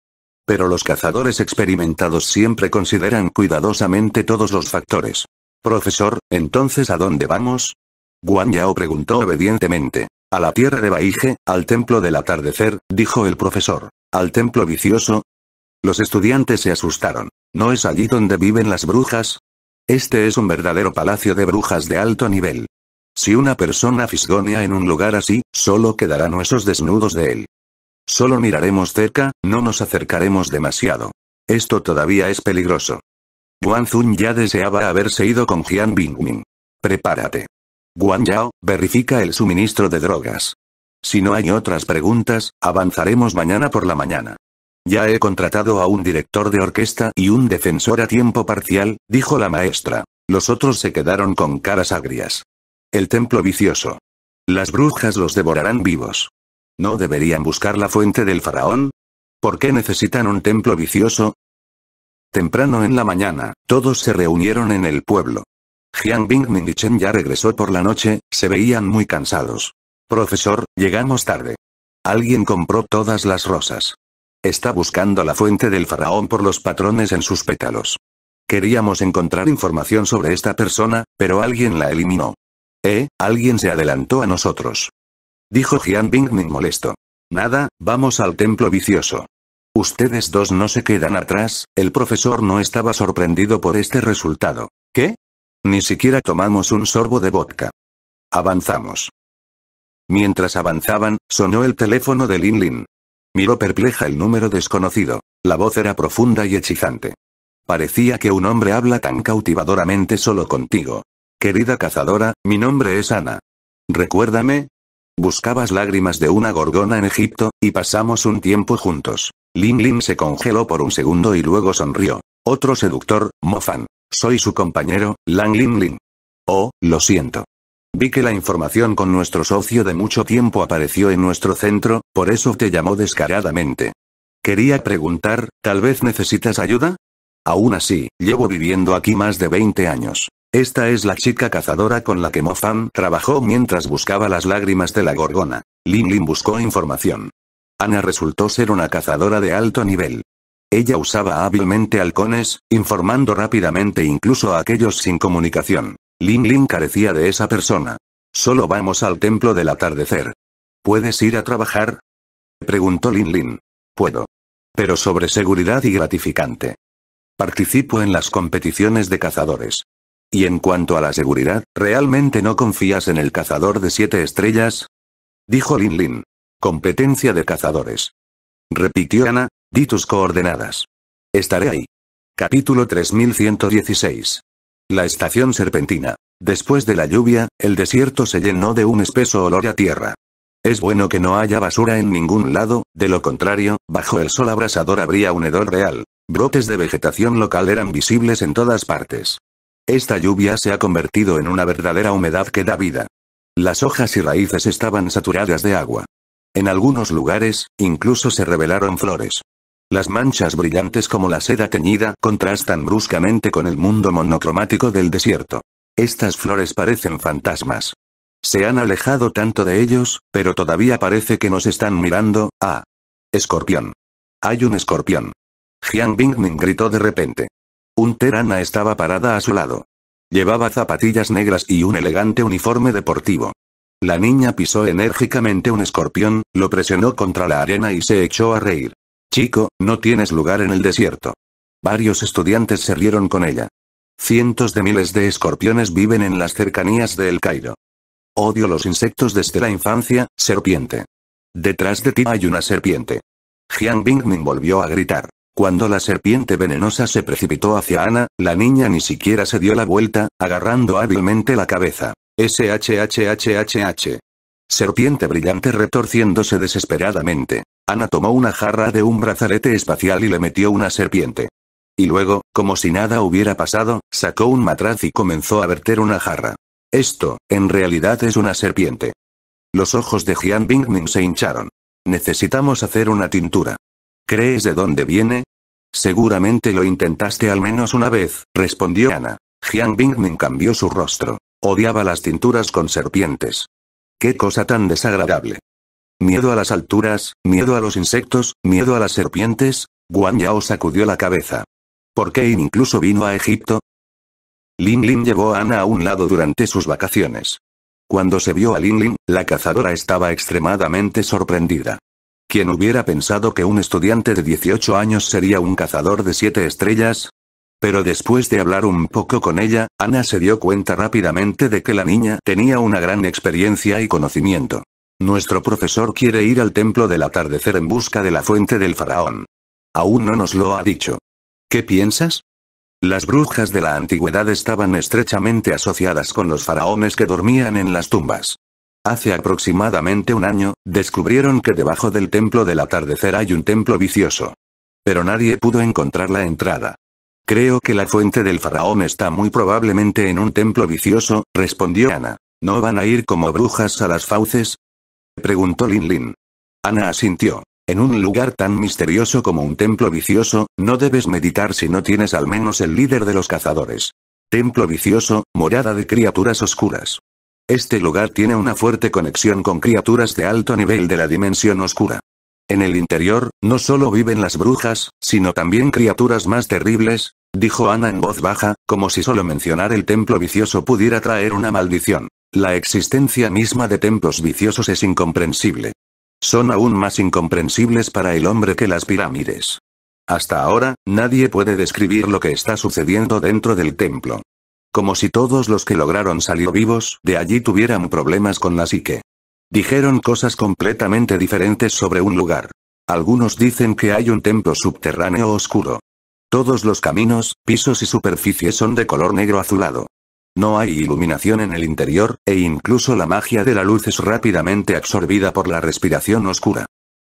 Pero los cazadores experimentados siempre consideran cuidadosamente todos los factores. Profesor, entonces ¿a dónde vamos? Guan Yao preguntó obedientemente. A la tierra de Baige, al templo del atardecer, dijo el profesor. ¿Al templo vicioso? Los estudiantes se asustaron. ¿No es allí donde viven las brujas? Este es un verdadero palacio de brujas de alto nivel. Si una persona fisgonea en un lugar así, solo quedarán huesos desnudos de él. Solo miraremos cerca, no nos acercaremos demasiado. Esto todavía es peligroso. Guan Zun ya deseaba haberse ido con Jian Bingming. Prepárate. Guan Yao, verifica el suministro de drogas. Si no hay otras preguntas, avanzaremos mañana por la mañana. Ya he contratado a un director de orquesta y un defensor a tiempo parcial, dijo la maestra. Los otros se quedaron con caras agrias. El templo vicioso. Las brujas los devorarán vivos. ¿No deberían buscar la fuente del faraón? ¿Por qué necesitan un templo vicioso? Temprano en la mañana, todos se reunieron en el pueblo. Jiang Bingming y Chen ya regresó por la noche, se veían muy cansados. Profesor, llegamos tarde. Alguien compró todas las rosas. Está buscando la fuente del faraón por los patrones en sus pétalos. Queríamos encontrar información sobre esta persona, pero alguien la eliminó. Eh, alguien se adelantó a nosotros. Dijo Jian ni molesto. Nada, vamos al templo vicioso. Ustedes dos no se quedan atrás, el profesor no estaba sorprendido por este resultado. ¿Qué? Ni siquiera tomamos un sorbo de vodka. Avanzamos. Mientras avanzaban, sonó el teléfono de Lin Lin. Miró perpleja el número desconocido. La voz era profunda y hechizante. Parecía que un hombre habla tan cautivadoramente solo contigo, Querida cazadora, mi nombre es Ana. ¿Recuérdame? Buscabas lágrimas de una gorgona en Egipto, y pasamos un tiempo juntos. Lin Lin se congeló por un segundo y luego sonrió. Otro seductor, Mofan. Soy su compañero, Lang Lin Lin. Oh, lo siento. Vi que la información con nuestro socio de mucho tiempo apareció en nuestro centro, por eso te llamó descaradamente. Quería preguntar, ¿tal vez necesitas ayuda? Aún así, llevo viviendo aquí más de 20 años. Esta es la chica cazadora con la que Mofan trabajó mientras buscaba las lágrimas de la gorgona. Lin Lin buscó información. Ana resultó ser una cazadora de alto nivel. Ella usaba hábilmente halcones, informando rápidamente incluso a aquellos sin comunicación. Lin Lin carecía de esa persona. Solo vamos al templo del atardecer. ¿Puedes ir a trabajar? Preguntó Lin Lin. Puedo. Pero sobre seguridad y gratificante. Participo en las competiciones de cazadores. Y en cuanto a la seguridad, ¿realmente no confías en el cazador de siete estrellas? Dijo Lin Lin. Competencia de cazadores. Repitió Ana, di tus coordenadas. Estaré ahí. Capítulo 3116. La estación serpentina. Después de la lluvia, el desierto se llenó de un espeso olor a tierra. Es bueno que no haya basura en ningún lado, de lo contrario, bajo el sol abrasador habría un hedor real. Brotes de vegetación local eran visibles en todas partes. Esta lluvia se ha convertido en una verdadera humedad que da vida. Las hojas y raíces estaban saturadas de agua. En algunos lugares, incluso se revelaron flores. Las manchas brillantes como la seda teñida contrastan bruscamente con el mundo monocromático del desierto. Estas flores parecen fantasmas. Se han alejado tanto de ellos, pero todavía parece que nos están mirando, ah. Escorpión. Hay un escorpión. Jiang Bingming gritó de repente. Un terana estaba parada a su lado. Llevaba zapatillas negras y un elegante uniforme deportivo. La niña pisó enérgicamente un escorpión, lo presionó contra la arena y se echó a reír. Chico, no tienes lugar en el desierto. Varios estudiantes se rieron con ella. Cientos de miles de escorpiones viven en las cercanías de El Cairo. Odio los insectos desde la infancia, serpiente. Detrás de ti hay una serpiente. Jiang Bingming volvió a gritar. Cuando la serpiente venenosa se precipitó hacia Ana, la niña ni siquiera se dio la vuelta, agarrando hábilmente la cabeza. SHHHHH. Serpiente brillante retorciéndose desesperadamente. Ana tomó una jarra de un brazalete espacial y le metió una serpiente. Y luego, como si nada hubiera pasado, sacó un matraz y comenzó a verter una jarra. Esto, en realidad es una serpiente. Los ojos de Jian Bingming se hincharon. Necesitamos hacer una tintura. ¿Crees de dónde viene? Seguramente lo intentaste al menos una vez, respondió Ana. Jiang Min cambió su rostro. Odiaba las cinturas con serpientes. Qué cosa tan desagradable. Miedo a las alturas, miedo a los insectos, miedo a las serpientes. Guan Yao sacudió la cabeza. ¿Por qué incluso vino a Egipto? Lin Lin llevó a Ana a un lado durante sus vacaciones. Cuando se vio a Lin Lin, la cazadora estaba extremadamente sorprendida. ¿Quién hubiera pensado que un estudiante de 18 años sería un cazador de siete estrellas? Pero después de hablar un poco con ella, Ana se dio cuenta rápidamente de que la niña tenía una gran experiencia y conocimiento. Nuestro profesor quiere ir al templo del atardecer en busca de la fuente del faraón. Aún no nos lo ha dicho. ¿Qué piensas? Las brujas de la antigüedad estaban estrechamente asociadas con los faraones que dormían en las tumbas. Hace aproximadamente un año, descubrieron que debajo del templo del atardecer hay un templo vicioso. Pero nadie pudo encontrar la entrada. Creo que la fuente del faraón está muy probablemente en un templo vicioso, respondió Ana. ¿No van a ir como brujas a las fauces? Preguntó Lin Lin. Ana asintió. En un lugar tan misterioso como un templo vicioso, no debes meditar si no tienes al menos el líder de los cazadores. Templo vicioso, morada de criaturas oscuras. Este lugar tiene una fuerte conexión con criaturas de alto nivel de la dimensión oscura. En el interior, no solo viven las brujas, sino también criaturas más terribles, dijo Ana en voz baja, como si solo mencionar el templo vicioso pudiera traer una maldición. La existencia misma de templos viciosos es incomprensible. Son aún más incomprensibles para el hombre que las pirámides. Hasta ahora, nadie puede describir lo que está sucediendo dentro del templo. Como si todos los que lograron salir vivos de allí tuvieran problemas con la psique. Dijeron cosas completamente diferentes sobre un lugar. Algunos dicen que hay un templo subterráneo oscuro. Todos los caminos, pisos y superficies son de color negro azulado. No hay iluminación en el interior, e incluso la magia de la luz es rápidamente absorbida por la respiración oscura.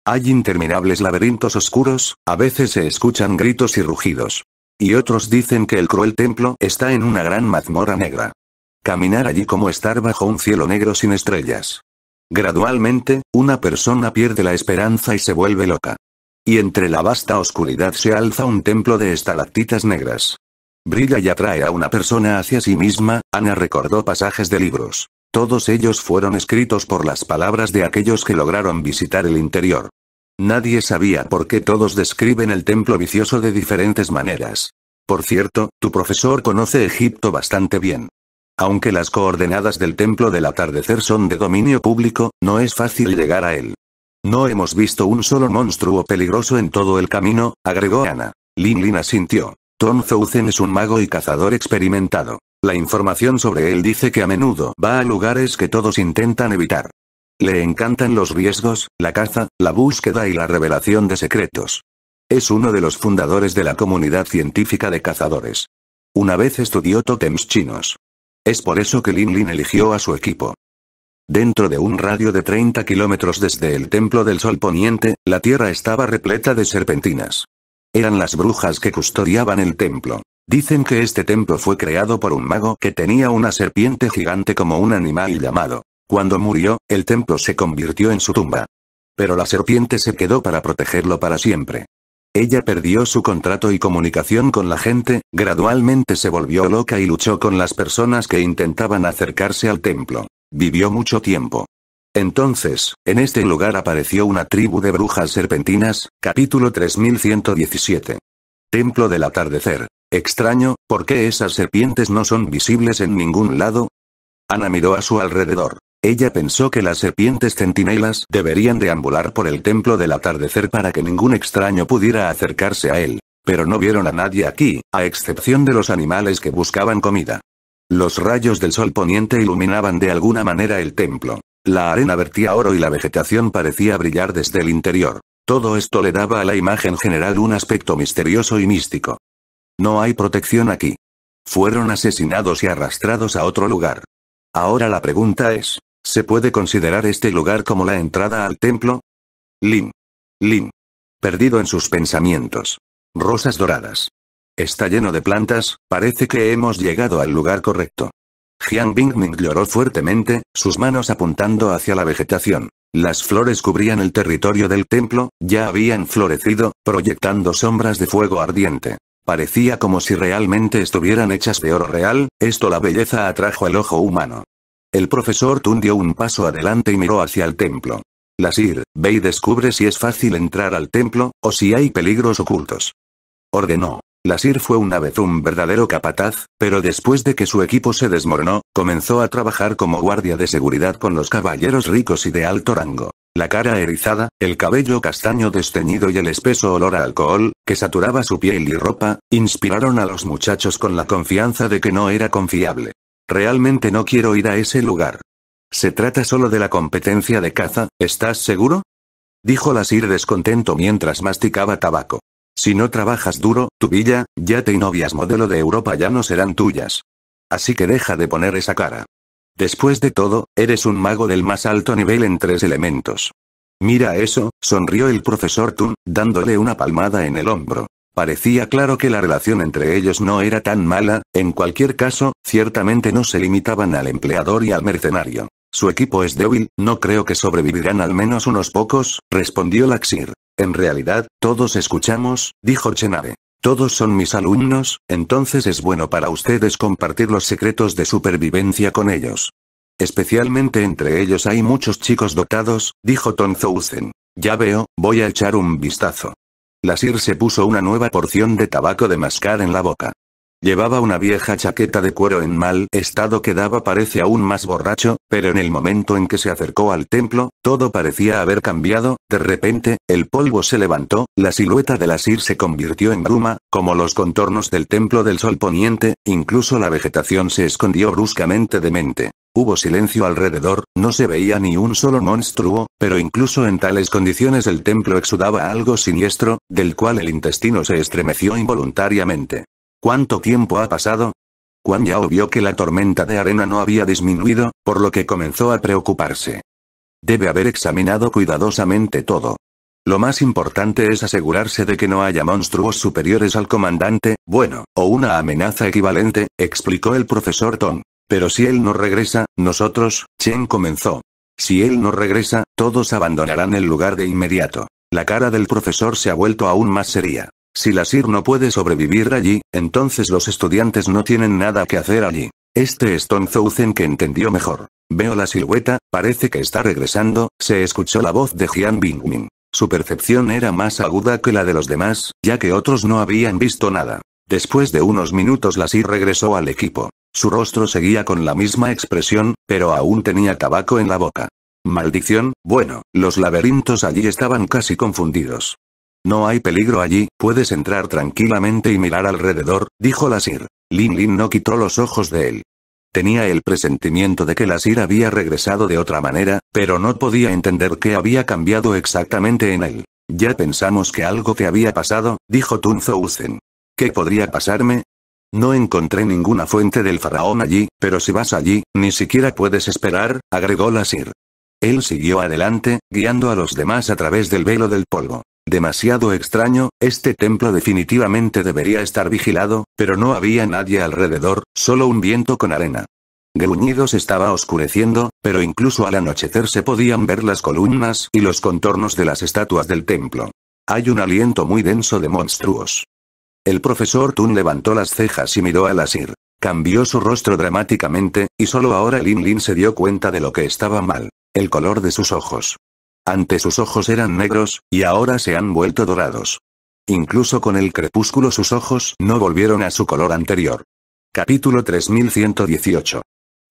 Hay interminables laberintos oscuros, a veces se escuchan gritos y rugidos y otros dicen que el cruel templo está en una gran mazmorra negra. Caminar allí como estar bajo un cielo negro sin estrellas. Gradualmente, una persona pierde la esperanza y se vuelve loca. Y entre la vasta oscuridad se alza un templo de estalactitas negras. Brilla y atrae a una persona hacia sí misma, Ana recordó pasajes de libros. Todos ellos fueron escritos por las palabras de aquellos que lograron visitar el interior. Nadie sabía por qué todos describen el templo vicioso de diferentes maneras. Por cierto, tu profesor conoce Egipto bastante bien. Aunque las coordenadas del templo del atardecer son de dominio público, no es fácil llegar a él. No hemos visto un solo monstruo peligroso en todo el camino, agregó Ana. Lin Lin asintió. Tom Zouzen es un mago y cazador experimentado. La información sobre él dice que a menudo va a lugares que todos intentan evitar. Le encantan los riesgos, la caza, la búsqueda y la revelación de secretos. Es uno de los fundadores de la comunidad científica de cazadores. Una vez estudió totems chinos. Es por eso que Lin Lin eligió a su equipo. Dentro de un radio de 30 kilómetros desde el Templo del Sol Poniente, la tierra estaba repleta de serpentinas. Eran las brujas que custodiaban el templo. Dicen que este templo fue creado por un mago que tenía una serpiente gigante como un animal llamado cuando murió, el templo se convirtió en su tumba. Pero la serpiente se quedó para protegerlo para siempre. Ella perdió su contrato y comunicación con la gente, gradualmente se volvió loca y luchó con las personas que intentaban acercarse al templo. Vivió mucho tiempo. Entonces, en este lugar apareció una tribu de brujas serpentinas, capítulo 3117. Templo del atardecer. Extraño, ¿por qué esas serpientes no son visibles en ningún lado? Ana miró a su alrededor. Ella pensó que las serpientes centinelas deberían deambular por el templo del atardecer para que ningún extraño pudiera acercarse a él. Pero no vieron a nadie aquí, a excepción de los animales que buscaban comida. Los rayos del sol poniente iluminaban de alguna manera el templo. La arena vertía oro y la vegetación parecía brillar desde el interior. Todo esto le daba a la imagen general un aspecto misterioso y místico. No hay protección aquí. Fueron asesinados y arrastrados a otro lugar. Ahora la pregunta es, ¿Se puede considerar este lugar como la entrada al templo? Lin. Lin. Perdido en sus pensamientos. Rosas doradas. Está lleno de plantas, parece que hemos llegado al lugar correcto. Jiang Bingming lloró fuertemente, sus manos apuntando hacia la vegetación. Las flores cubrían el territorio del templo, ya habían florecido, proyectando sombras de fuego ardiente. Parecía como si realmente estuvieran hechas de oro real, esto la belleza atrajo al ojo humano. El profesor Tun dio un paso adelante y miró hacia el templo. Lasir, ve y descubre si es fácil entrar al templo, o si hay peligros ocultos. Ordenó. Lasir fue una vez un verdadero capataz, pero después de que su equipo se desmoronó, comenzó a trabajar como guardia de seguridad con los caballeros ricos y de alto rango. La cara erizada, el cabello castaño desteñido y el espeso olor a alcohol, que saturaba su piel y ropa, inspiraron a los muchachos con la confianza de que no era confiable. Realmente no quiero ir a ese lugar. Se trata solo de la competencia de caza, ¿estás seguro? Dijo Lasir descontento mientras masticaba tabaco. Si no trabajas duro, tu villa, ya y novias modelo de Europa ya no serán tuyas. Así que deja de poner esa cara. Después de todo, eres un mago del más alto nivel en tres elementos. Mira eso, sonrió el profesor Tun, dándole una palmada en el hombro. Parecía claro que la relación entre ellos no era tan mala, en cualquier caso, ciertamente no se limitaban al empleador y al mercenario. Su equipo es débil, no creo que sobrevivirán al menos unos pocos, respondió Laxir. En realidad, todos escuchamos, dijo Chenabe. Todos son mis alumnos, entonces es bueno para ustedes compartir los secretos de supervivencia con ellos. Especialmente entre ellos hay muchos chicos dotados, dijo Ton Ya veo, voy a echar un vistazo. Lasir se puso una nueva porción de tabaco de mascar en la boca. Llevaba una vieja chaqueta de cuero en mal estado que daba parece aún más borracho, pero en el momento en que se acercó al templo, todo parecía haber cambiado, de repente, el polvo se levantó, la silueta de Lasir se convirtió en bruma, como los contornos del templo del sol poniente, incluso la vegetación se escondió bruscamente de mente. Hubo silencio alrededor, no se veía ni un solo monstruo, pero incluso en tales condiciones el templo exudaba algo siniestro, del cual el intestino se estremeció involuntariamente. ¿Cuánto tiempo ha pasado? Quan Yao vio que la tormenta de arena no había disminuido, por lo que comenzó a preocuparse. Debe haber examinado cuidadosamente todo. Lo más importante es asegurarse de que no haya monstruos superiores al comandante, bueno, o una amenaza equivalente, explicó el profesor Tong. Pero si él no regresa, nosotros, Chen comenzó. Si él no regresa, todos abandonarán el lugar de inmediato. La cara del profesor se ha vuelto aún más seria. Si la SIR no puede sobrevivir allí, entonces los estudiantes no tienen nada que hacer allí. Este es Zhou que entendió mejor. Veo la silueta, parece que está regresando, se escuchó la voz de Jian Bingming. Su percepción era más aguda que la de los demás, ya que otros no habían visto nada. Después de unos minutos la SIR regresó al equipo. Su rostro seguía con la misma expresión, pero aún tenía tabaco en la boca. Maldición, bueno, los laberintos allí estaban casi confundidos. No hay peligro allí, puedes entrar tranquilamente y mirar alrededor, dijo Lasir. Lin Lin no quitó los ojos de él. Tenía el presentimiento de que Lasir había regresado de otra manera, pero no podía entender qué había cambiado exactamente en él. Ya pensamos que algo te había pasado, dijo Tunzo Uzen. ¿Qué podría pasarme? No encontré ninguna fuente del faraón allí, pero si vas allí, ni siquiera puedes esperar, agregó Lasir. Él siguió adelante, guiando a los demás a través del velo del polvo. Demasiado extraño, este templo definitivamente debería estar vigilado, pero no había nadie alrededor, solo un viento con arena. Gruñidos estaba oscureciendo, pero incluso al anochecer se podían ver las columnas y los contornos de las estatuas del templo. Hay un aliento muy denso de monstruos. El profesor Tun levantó las cejas y miró a Lasir. Cambió su rostro dramáticamente, y solo ahora Lin Lin se dio cuenta de lo que estaba mal. El color de sus ojos. Antes sus ojos eran negros, y ahora se han vuelto dorados. Incluso con el crepúsculo sus ojos no volvieron a su color anterior. Capítulo 3118.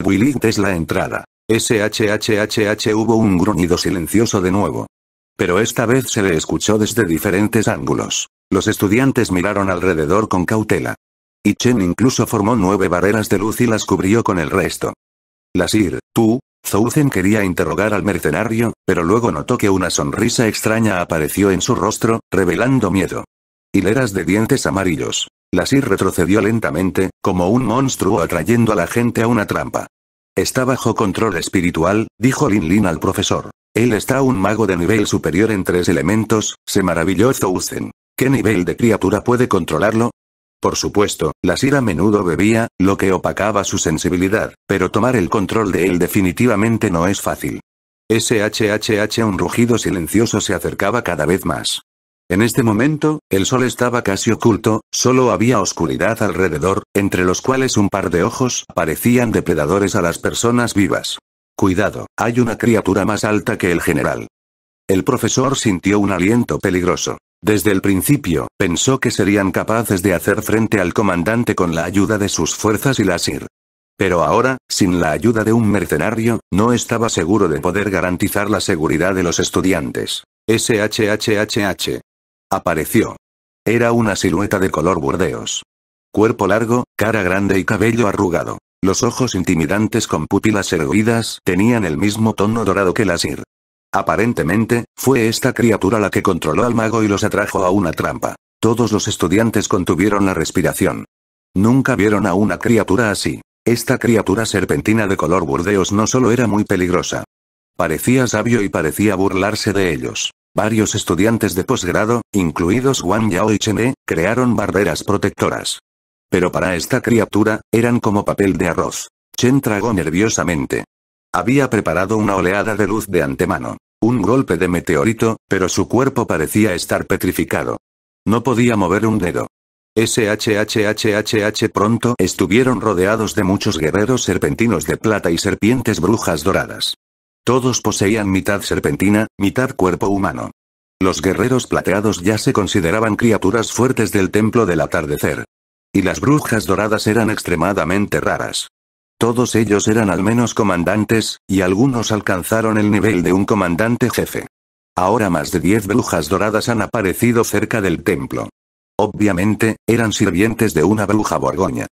Willit es la entrada. SHHHH hubo un gruñido silencioso de nuevo. Pero esta vez se le escuchó desde diferentes ángulos. Los estudiantes miraron alrededor con cautela. Y Chen incluso formó nueve barreras de luz y las cubrió con el resto. Lasir, tú, Zouzen quería interrogar al mercenario, pero luego notó que una sonrisa extraña apareció en su rostro, revelando miedo. Hileras de dientes amarillos. Lasir retrocedió lentamente, como un monstruo atrayendo a la gente a una trampa. Está bajo control espiritual, dijo Lin Lin al profesor. Él está un mago de nivel superior en tres elementos, se maravilló Zouzen. ¿Qué nivel de criatura puede controlarlo? Por supuesto, la Sir a menudo bebía, lo que opacaba su sensibilidad, pero tomar el control de él definitivamente no es fácil. SHHH un rugido silencioso se acercaba cada vez más. En este momento, el sol estaba casi oculto, solo había oscuridad alrededor, entre los cuales un par de ojos parecían depredadores a las personas vivas. Cuidado, hay una criatura más alta que el general. El profesor sintió un aliento peligroso. Desde el principio, pensó que serían capaces de hacer frente al comandante con la ayuda de sus fuerzas y la SIR. Pero ahora, sin la ayuda de un mercenario, no estaba seguro de poder garantizar la seguridad de los estudiantes. SHHHH. Apareció. Era una silueta de color burdeos. Cuerpo largo, cara grande y cabello arrugado. Los ojos intimidantes con pupilas erguidas tenían el mismo tono dorado que la SIR. Aparentemente, fue esta criatura la que controló al mago y los atrajo a una trampa. Todos los estudiantes contuvieron la respiración. Nunca vieron a una criatura así. Esta criatura serpentina de color burdeos no solo era muy peligrosa. Parecía sabio y parecía burlarse de ellos. Varios estudiantes de posgrado, incluidos Wang Yao y Chen crearon barreras protectoras. Pero para esta criatura, eran como papel de arroz. Chen tragó nerviosamente. Había preparado una oleada de luz de antemano. Un golpe de meteorito, pero su cuerpo parecía estar petrificado. No podía mover un dedo. SHHHHH pronto estuvieron rodeados de muchos guerreros serpentinos de plata y serpientes brujas doradas. Todos poseían mitad serpentina, mitad cuerpo humano. Los guerreros plateados ya se consideraban criaturas fuertes del templo del atardecer. Y las brujas doradas eran extremadamente raras. Todos ellos eran al menos comandantes, y algunos alcanzaron el nivel de un comandante jefe. Ahora más de diez brujas doradas han aparecido cerca del templo. Obviamente, eran sirvientes de una bruja borgoña.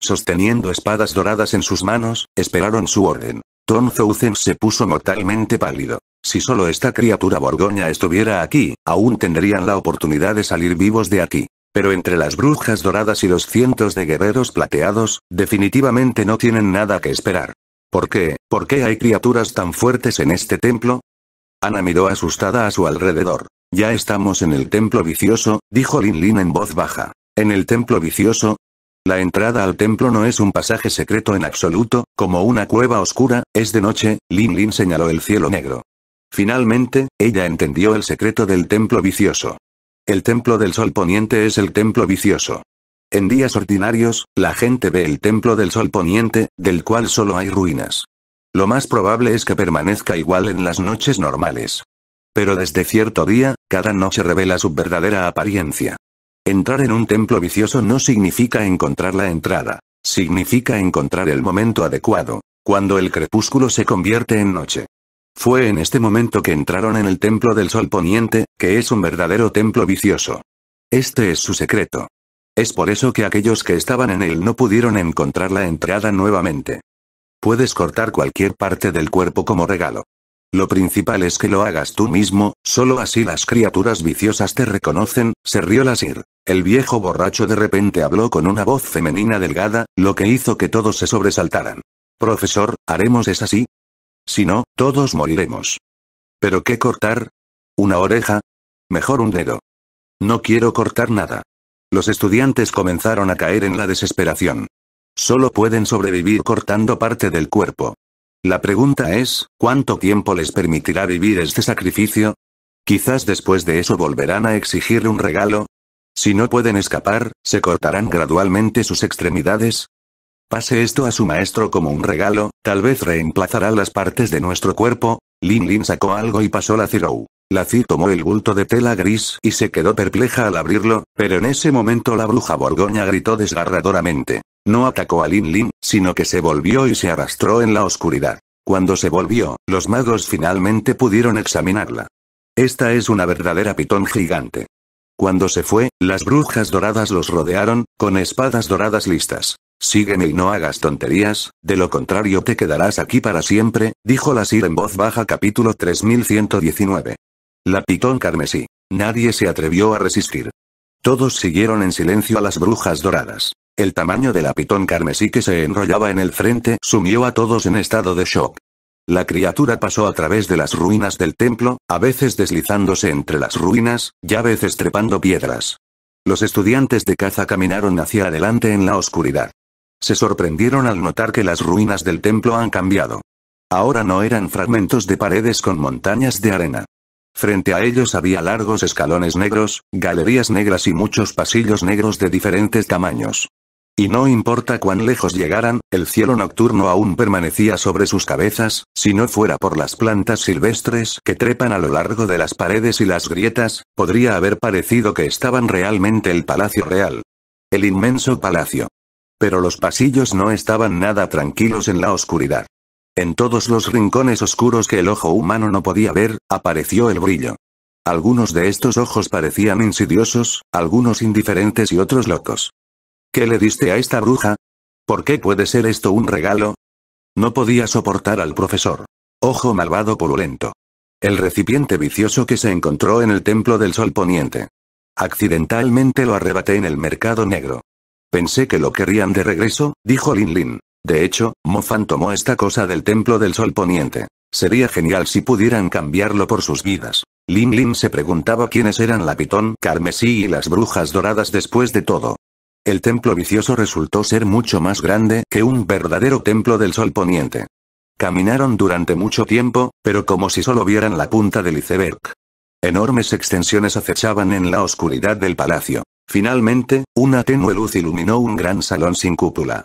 Sosteniendo espadas doradas en sus manos, esperaron su orden. Tom Zouzen se puso mortalmente pálido. Si solo esta criatura borgoña estuviera aquí, aún tendrían la oportunidad de salir vivos de aquí. Pero entre las brujas doradas y los cientos de guerreros plateados, definitivamente no tienen nada que esperar. ¿Por qué? ¿Por qué hay criaturas tan fuertes en este templo? Ana miró asustada a su alrededor. Ya estamos en el templo vicioso, dijo Lin Lin en voz baja. ¿En el templo vicioso? La entrada al templo no es un pasaje secreto en absoluto, como una cueva oscura, es de noche, Lin Lin señaló el cielo negro. Finalmente, ella entendió el secreto del templo vicioso. El templo del sol poniente es el templo vicioso. En días ordinarios, la gente ve el templo del sol poniente, del cual solo hay ruinas. Lo más probable es que permanezca igual en las noches normales. Pero desde cierto día, cada noche revela su verdadera apariencia. Entrar en un templo vicioso no significa encontrar la entrada, significa encontrar el momento adecuado, cuando el crepúsculo se convierte en noche. Fue en este momento que entraron en el Templo del Sol Poniente, que es un verdadero templo vicioso. Este es su secreto. Es por eso que aquellos que estaban en él no pudieron encontrar la entrada nuevamente. Puedes cortar cualquier parte del cuerpo como regalo. Lo principal es que lo hagas tú mismo, solo así las criaturas viciosas te reconocen, se rió Lasir. El viejo borracho de repente habló con una voz femenina delgada, lo que hizo que todos se sobresaltaran. Profesor, ¿haremos es así? Si no, todos moriremos. ¿Pero qué cortar? ¿Una oreja? Mejor un dedo. No quiero cortar nada. Los estudiantes comenzaron a caer en la desesperación. Solo pueden sobrevivir cortando parte del cuerpo. La pregunta es, ¿cuánto tiempo les permitirá vivir este sacrificio? Quizás después de eso volverán a exigir un regalo. Si no pueden escapar, se cortarán gradualmente sus extremidades, Pase esto a su maestro como un regalo, tal vez reemplazará las partes de nuestro cuerpo. Lin Lin sacó algo y pasó la Zirou. La Zi tomó el bulto de tela gris y se quedó perpleja al abrirlo, pero en ese momento la bruja borgoña gritó desgarradoramente. No atacó a Lin Lin, sino que se volvió y se arrastró en la oscuridad. Cuando se volvió, los magos finalmente pudieron examinarla. Esta es una verdadera pitón gigante. Cuando se fue, las brujas doradas los rodearon, con espadas doradas listas. Sígueme y no hagas tonterías, de lo contrario te quedarás aquí para siempre, dijo la Sir en voz baja capítulo 3119. La pitón carmesí. Nadie se atrevió a resistir. Todos siguieron en silencio a las brujas doradas. El tamaño de la pitón carmesí que se enrollaba en el frente sumió a todos en estado de shock. La criatura pasó a través de las ruinas del templo, a veces deslizándose entre las ruinas, y a veces trepando piedras. Los estudiantes de caza caminaron hacia adelante en la oscuridad. Se sorprendieron al notar que las ruinas del templo han cambiado. Ahora no eran fragmentos de paredes con montañas de arena. Frente a ellos había largos escalones negros, galerías negras y muchos pasillos negros de diferentes tamaños. Y no importa cuán lejos llegaran, el cielo nocturno aún permanecía sobre sus cabezas, si no fuera por las plantas silvestres que trepan a lo largo de las paredes y las grietas, podría haber parecido que estaban realmente el palacio real. El inmenso palacio. Pero los pasillos no estaban nada tranquilos en la oscuridad. En todos los rincones oscuros que el ojo humano no podía ver, apareció el brillo. Algunos de estos ojos parecían insidiosos, algunos indiferentes y otros locos. ¿Qué le diste a esta bruja? ¿Por qué puede ser esto un regalo? No podía soportar al profesor. Ojo malvado pululento. El recipiente vicioso que se encontró en el templo del sol poniente. Accidentalmente lo arrebaté en el mercado negro. Pensé que lo querrían de regreso, dijo Lin Lin. De hecho, Mofan tomó esta cosa del Templo del Sol Poniente. Sería genial si pudieran cambiarlo por sus vidas. Lin Lin se preguntaba quiénes eran la pitón carmesí y las brujas doradas después de todo. El templo vicioso resultó ser mucho más grande que un verdadero templo del sol poniente. Caminaron durante mucho tiempo, pero como si solo vieran la punta del iceberg. Enormes extensiones acechaban en la oscuridad del palacio. Finalmente, una tenue luz iluminó un gran salón sin cúpula.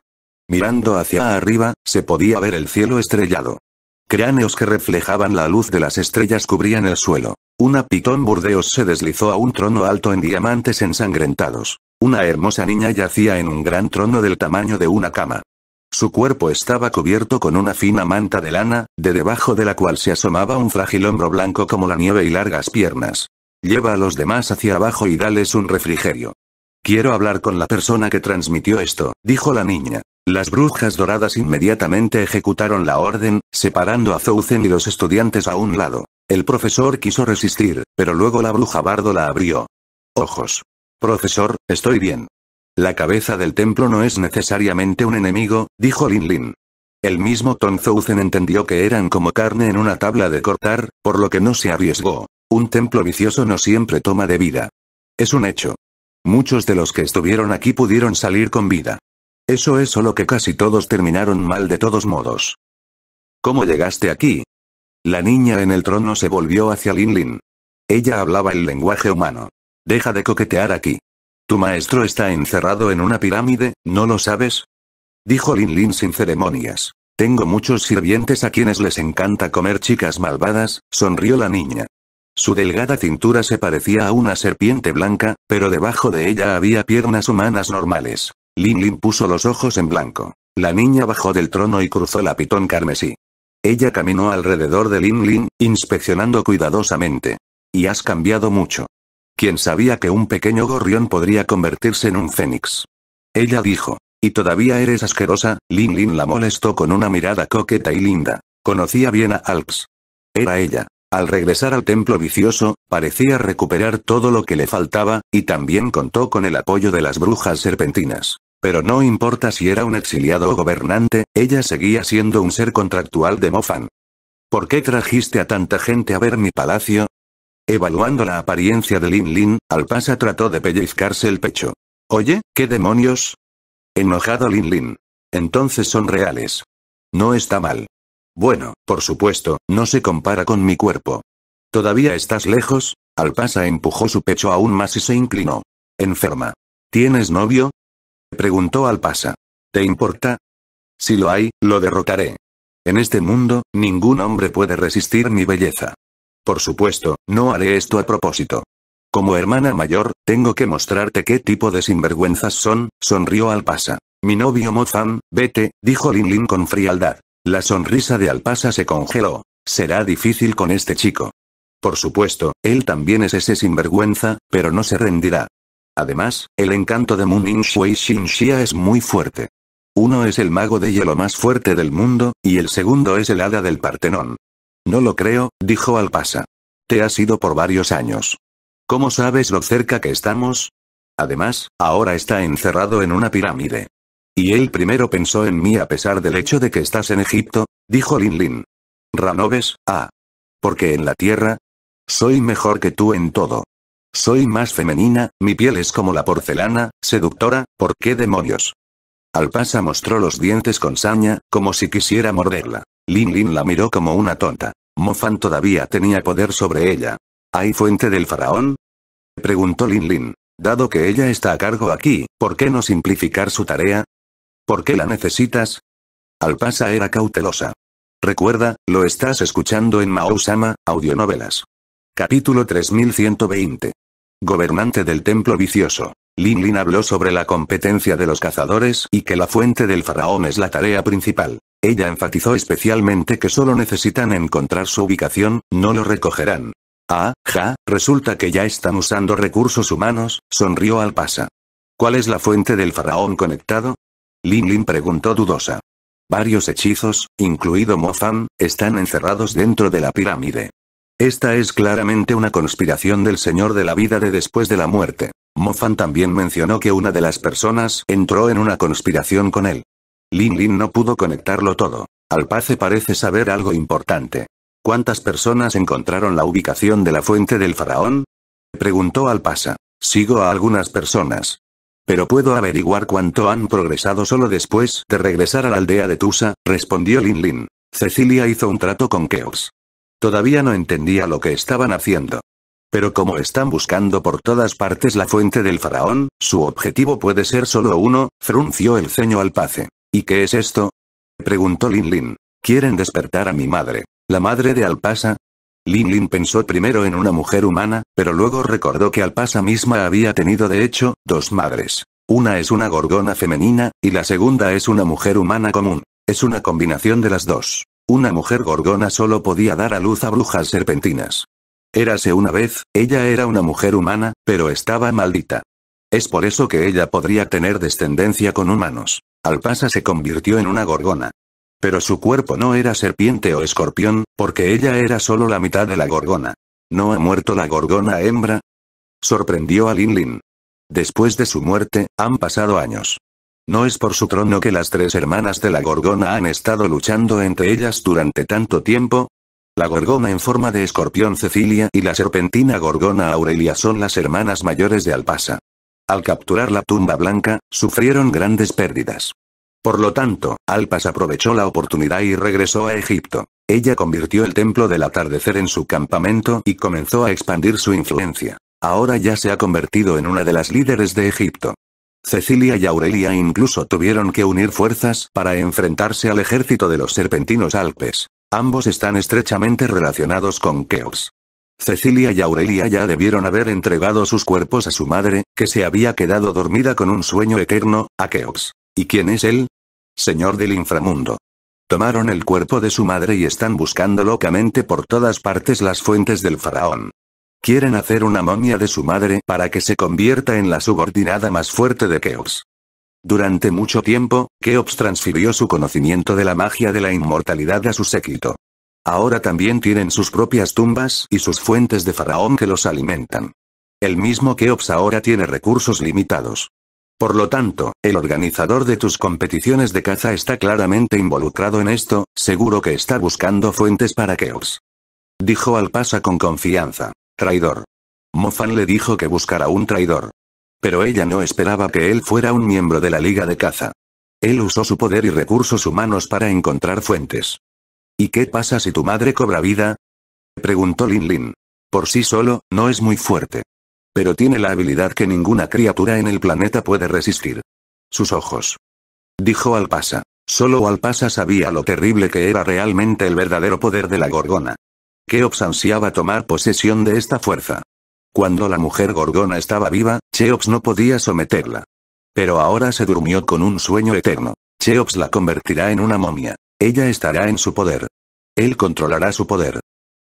Mirando hacia arriba, se podía ver el cielo estrellado. Cráneos que reflejaban la luz de las estrellas cubrían el suelo. Una pitón burdeos se deslizó a un trono alto en diamantes ensangrentados. Una hermosa niña yacía en un gran trono del tamaño de una cama. Su cuerpo estaba cubierto con una fina manta de lana, de debajo de la cual se asomaba un frágil hombro blanco como la nieve y largas piernas. Lleva a los demás hacia abajo y dales un refrigerio. Quiero hablar con la persona que transmitió esto, dijo la niña. Las brujas doradas inmediatamente ejecutaron la orden, separando a Zouzen y los estudiantes a un lado. El profesor quiso resistir, pero luego la bruja bardo la abrió. Ojos. Profesor, estoy bien. La cabeza del templo no es necesariamente un enemigo, dijo Lin Lin. El mismo Zouzen entendió que eran como carne en una tabla de cortar, por lo que no se arriesgó. Un templo vicioso no siempre toma de vida. Es un hecho. Muchos de los que estuvieron aquí pudieron salir con vida. Eso es solo que casi todos terminaron mal de todos modos. ¿Cómo llegaste aquí? La niña en el trono se volvió hacia Lin Lin. Ella hablaba el lenguaje humano. Deja de coquetear aquí. Tu maestro está encerrado en una pirámide, ¿no lo sabes? dijo Lin Lin sin ceremonias. Tengo muchos sirvientes a quienes les encanta comer chicas malvadas, sonrió la niña. Su delgada cintura se parecía a una serpiente blanca, pero debajo de ella había piernas humanas normales. Lin Lin puso los ojos en blanco. La niña bajó del trono y cruzó la pitón carmesí. Ella caminó alrededor de Lin Lin, inspeccionando cuidadosamente. Y has cambiado mucho. ¿Quién sabía que un pequeño gorrión podría convertirse en un fénix? Ella dijo. Y todavía eres asquerosa, Lin Lin la molestó con una mirada coqueta y linda. Conocía bien a Alps. Era ella. Al regresar al templo vicioso, parecía recuperar todo lo que le faltaba, y también contó con el apoyo de las brujas serpentinas. Pero no importa si era un exiliado o gobernante, ella seguía siendo un ser contractual de Mofan. ¿Por qué trajiste a tanta gente a ver mi palacio? Evaluando la apariencia de Lin Lin, Alpasa trató de pellizcarse el pecho. Oye, ¿qué demonios? Enojado Lin Lin. Entonces son reales. No está mal. Bueno, por supuesto, no se compara con mi cuerpo. ¿Todavía estás lejos? Alpasa empujó su pecho aún más y se inclinó. Enferma. ¿Tienes novio? Preguntó Alpasa. ¿Te importa? Si lo hay, lo derrotaré. En este mundo, ningún hombre puede resistir mi belleza. Por supuesto, no haré esto a propósito. Como hermana mayor, tengo que mostrarte qué tipo de sinvergüenzas son, sonrió Alpasa. Mi novio Mozan, vete, dijo Lin Lin con frialdad. La sonrisa de Alpasa se congeló. Será difícil con este chico. Por supuesto, él también es ese sinvergüenza, pero no se rendirá. Además, el encanto de Moon In Shui Xin Xia es muy fuerte. Uno es el mago de hielo más fuerte del mundo, y el segundo es el hada del Partenón. No lo creo, dijo Alpasa. Te has ido por varios años. ¿Cómo sabes lo cerca que estamos? Además, ahora está encerrado en una pirámide. Y él primero pensó en mí a pesar del hecho de que estás en Egipto, dijo Lin Lin. Ranoves, ah. Porque en la tierra. Soy mejor que tú en todo. Soy más femenina, mi piel es como la porcelana, seductora, ¿por qué demonios? pasa mostró los dientes con saña, como si quisiera morderla. Lin Lin la miró como una tonta. Mofan todavía tenía poder sobre ella. ¿Hay fuente del faraón? Preguntó Lin Lin. Dado que ella está a cargo aquí, ¿por qué no simplificar su tarea? ¿Por qué la necesitas? Alpasa era cautelosa. Recuerda, lo estás escuchando en Mao-sama, audionovelas. Capítulo 3120. Gobernante del templo vicioso. Lin Lin habló sobre la competencia de los cazadores y que la fuente del faraón es la tarea principal. Ella enfatizó especialmente que solo necesitan encontrar su ubicación, no lo recogerán. Ah, ja, resulta que ya están usando recursos humanos, sonrió Alpasa. ¿Cuál es la fuente del faraón conectado? Lin Lin preguntó dudosa. Varios hechizos, incluido Mofan, están encerrados dentro de la pirámide. Esta es claramente una conspiración del Señor de la vida de después de la muerte. Mofan también mencionó que una de las personas entró en una conspiración con él. Lin Lin no pudo conectarlo todo. Alpase parece saber algo importante. ¿Cuántas personas encontraron la ubicación de la fuente del faraón? Preguntó al pasa. Sigo a algunas personas. Pero puedo averiguar cuánto han progresado solo después de regresar a la aldea de Tusa, respondió Lin Lin. Cecilia hizo un trato con Keos. Todavía no entendía lo que estaban haciendo. Pero como están buscando por todas partes la fuente del faraón, su objetivo puede ser solo uno, frunció el ceño al pase. ¿Y qué es esto? Preguntó Lin Lin. Quieren despertar a mi madre. ¿La madre de Alpasa? Lin Lin pensó primero en una mujer humana, pero luego recordó que Alpasa misma había tenido de hecho, dos madres. Una es una gorgona femenina, y la segunda es una mujer humana común. Es una combinación de las dos. Una mujer gorgona solo podía dar a luz a brujas serpentinas. Érase una vez, ella era una mujer humana, pero estaba maldita. Es por eso que ella podría tener descendencia con humanos. Alpasa se convirtió en una gorgona. Pero su cuerpo no era serpiente o escorpión, porque ella era solo la mitad de la gorgona. ¿No ha muerto la gorgona hembra? Sorprendió a Lin Lin. Después de su muerte, han pasado años. No es por su trono que las tres hermanas de la gorgona han estado luchando entre ellas durante tanto tiempo, la gorgona en forma de escorpión Cecilia y la serpentina gorgona Aurelia son las hermanas mayores de Alpasa. Al capturar la tumba blanca, sufrieron grandes pérdidas. Por lo tanto, Alpas aprovechó la oportunidad y regresó a Egipto. Ella convirtió el templo del atardecer en su campamento y comenzó a expandir su influencia. Ahora ya se ha convertido en una de las líderes de Egipto. Cecilia y Aurelia incluso tuvieron que unir fuerzas para enfrentarse al ejército de los serpentinos Alpes. Ambos están estrechamente relacionados con Keops. Cecilia y Aurelia ya debieron haber entregado sus cuerpos a su madre, que se había quedado dormida con un sueño eterno, a Keops. ¿Y quién es él? Señor del inframundo. Tomaron el cuerpo de su madre y están buscando locamente por todas partes las fuentes del faraón. Quieren hacer una momia de su madre para que se convierta en la subordinada más fuerte de Keops. Durante mucho tiempo, Keops transfirió su conocimiento de la magia de la inmortalidad a su séquito. Ahora también tienen sus propias tumbas y sus fuentes de faraón que los alimentan. El mismo Keops ahora tiene recursos limitados. Por lo tanto, el organizador de tus competiciones de caza está claramente involucrado en esto, seguro que está buscando fuentes para Keops. Dijo Alpasa con confianza. Traidor. Mofan le dijo que buscara un traidor. Pero ella no esperaba que él fuera un miembro de la Liga de Caza. Él usó su poder y recursos humanos para encontrar fuentes. ¿Y qué pasa si tu madre cobra vida? Preguntó Lin Lin. Por sí solo, no es muy fuerte. Pero tiene la habilidad que ninguna criatura en el planeta puede resistir. Sus ojos. Dijo Alpasa. Solo Alpasa sabía lo terrible que era realmente el verdadero poder de la gorgona. Cheops ansiaba tomar posesión de esta fuerza. Cuando la mujer gorgona estaba viva, Cheops no podía someterla. Pero ahora se durmió con un sueño eterno. Cheops la convertirá en una momia. Ella estará en su poder. Él controlará su poder.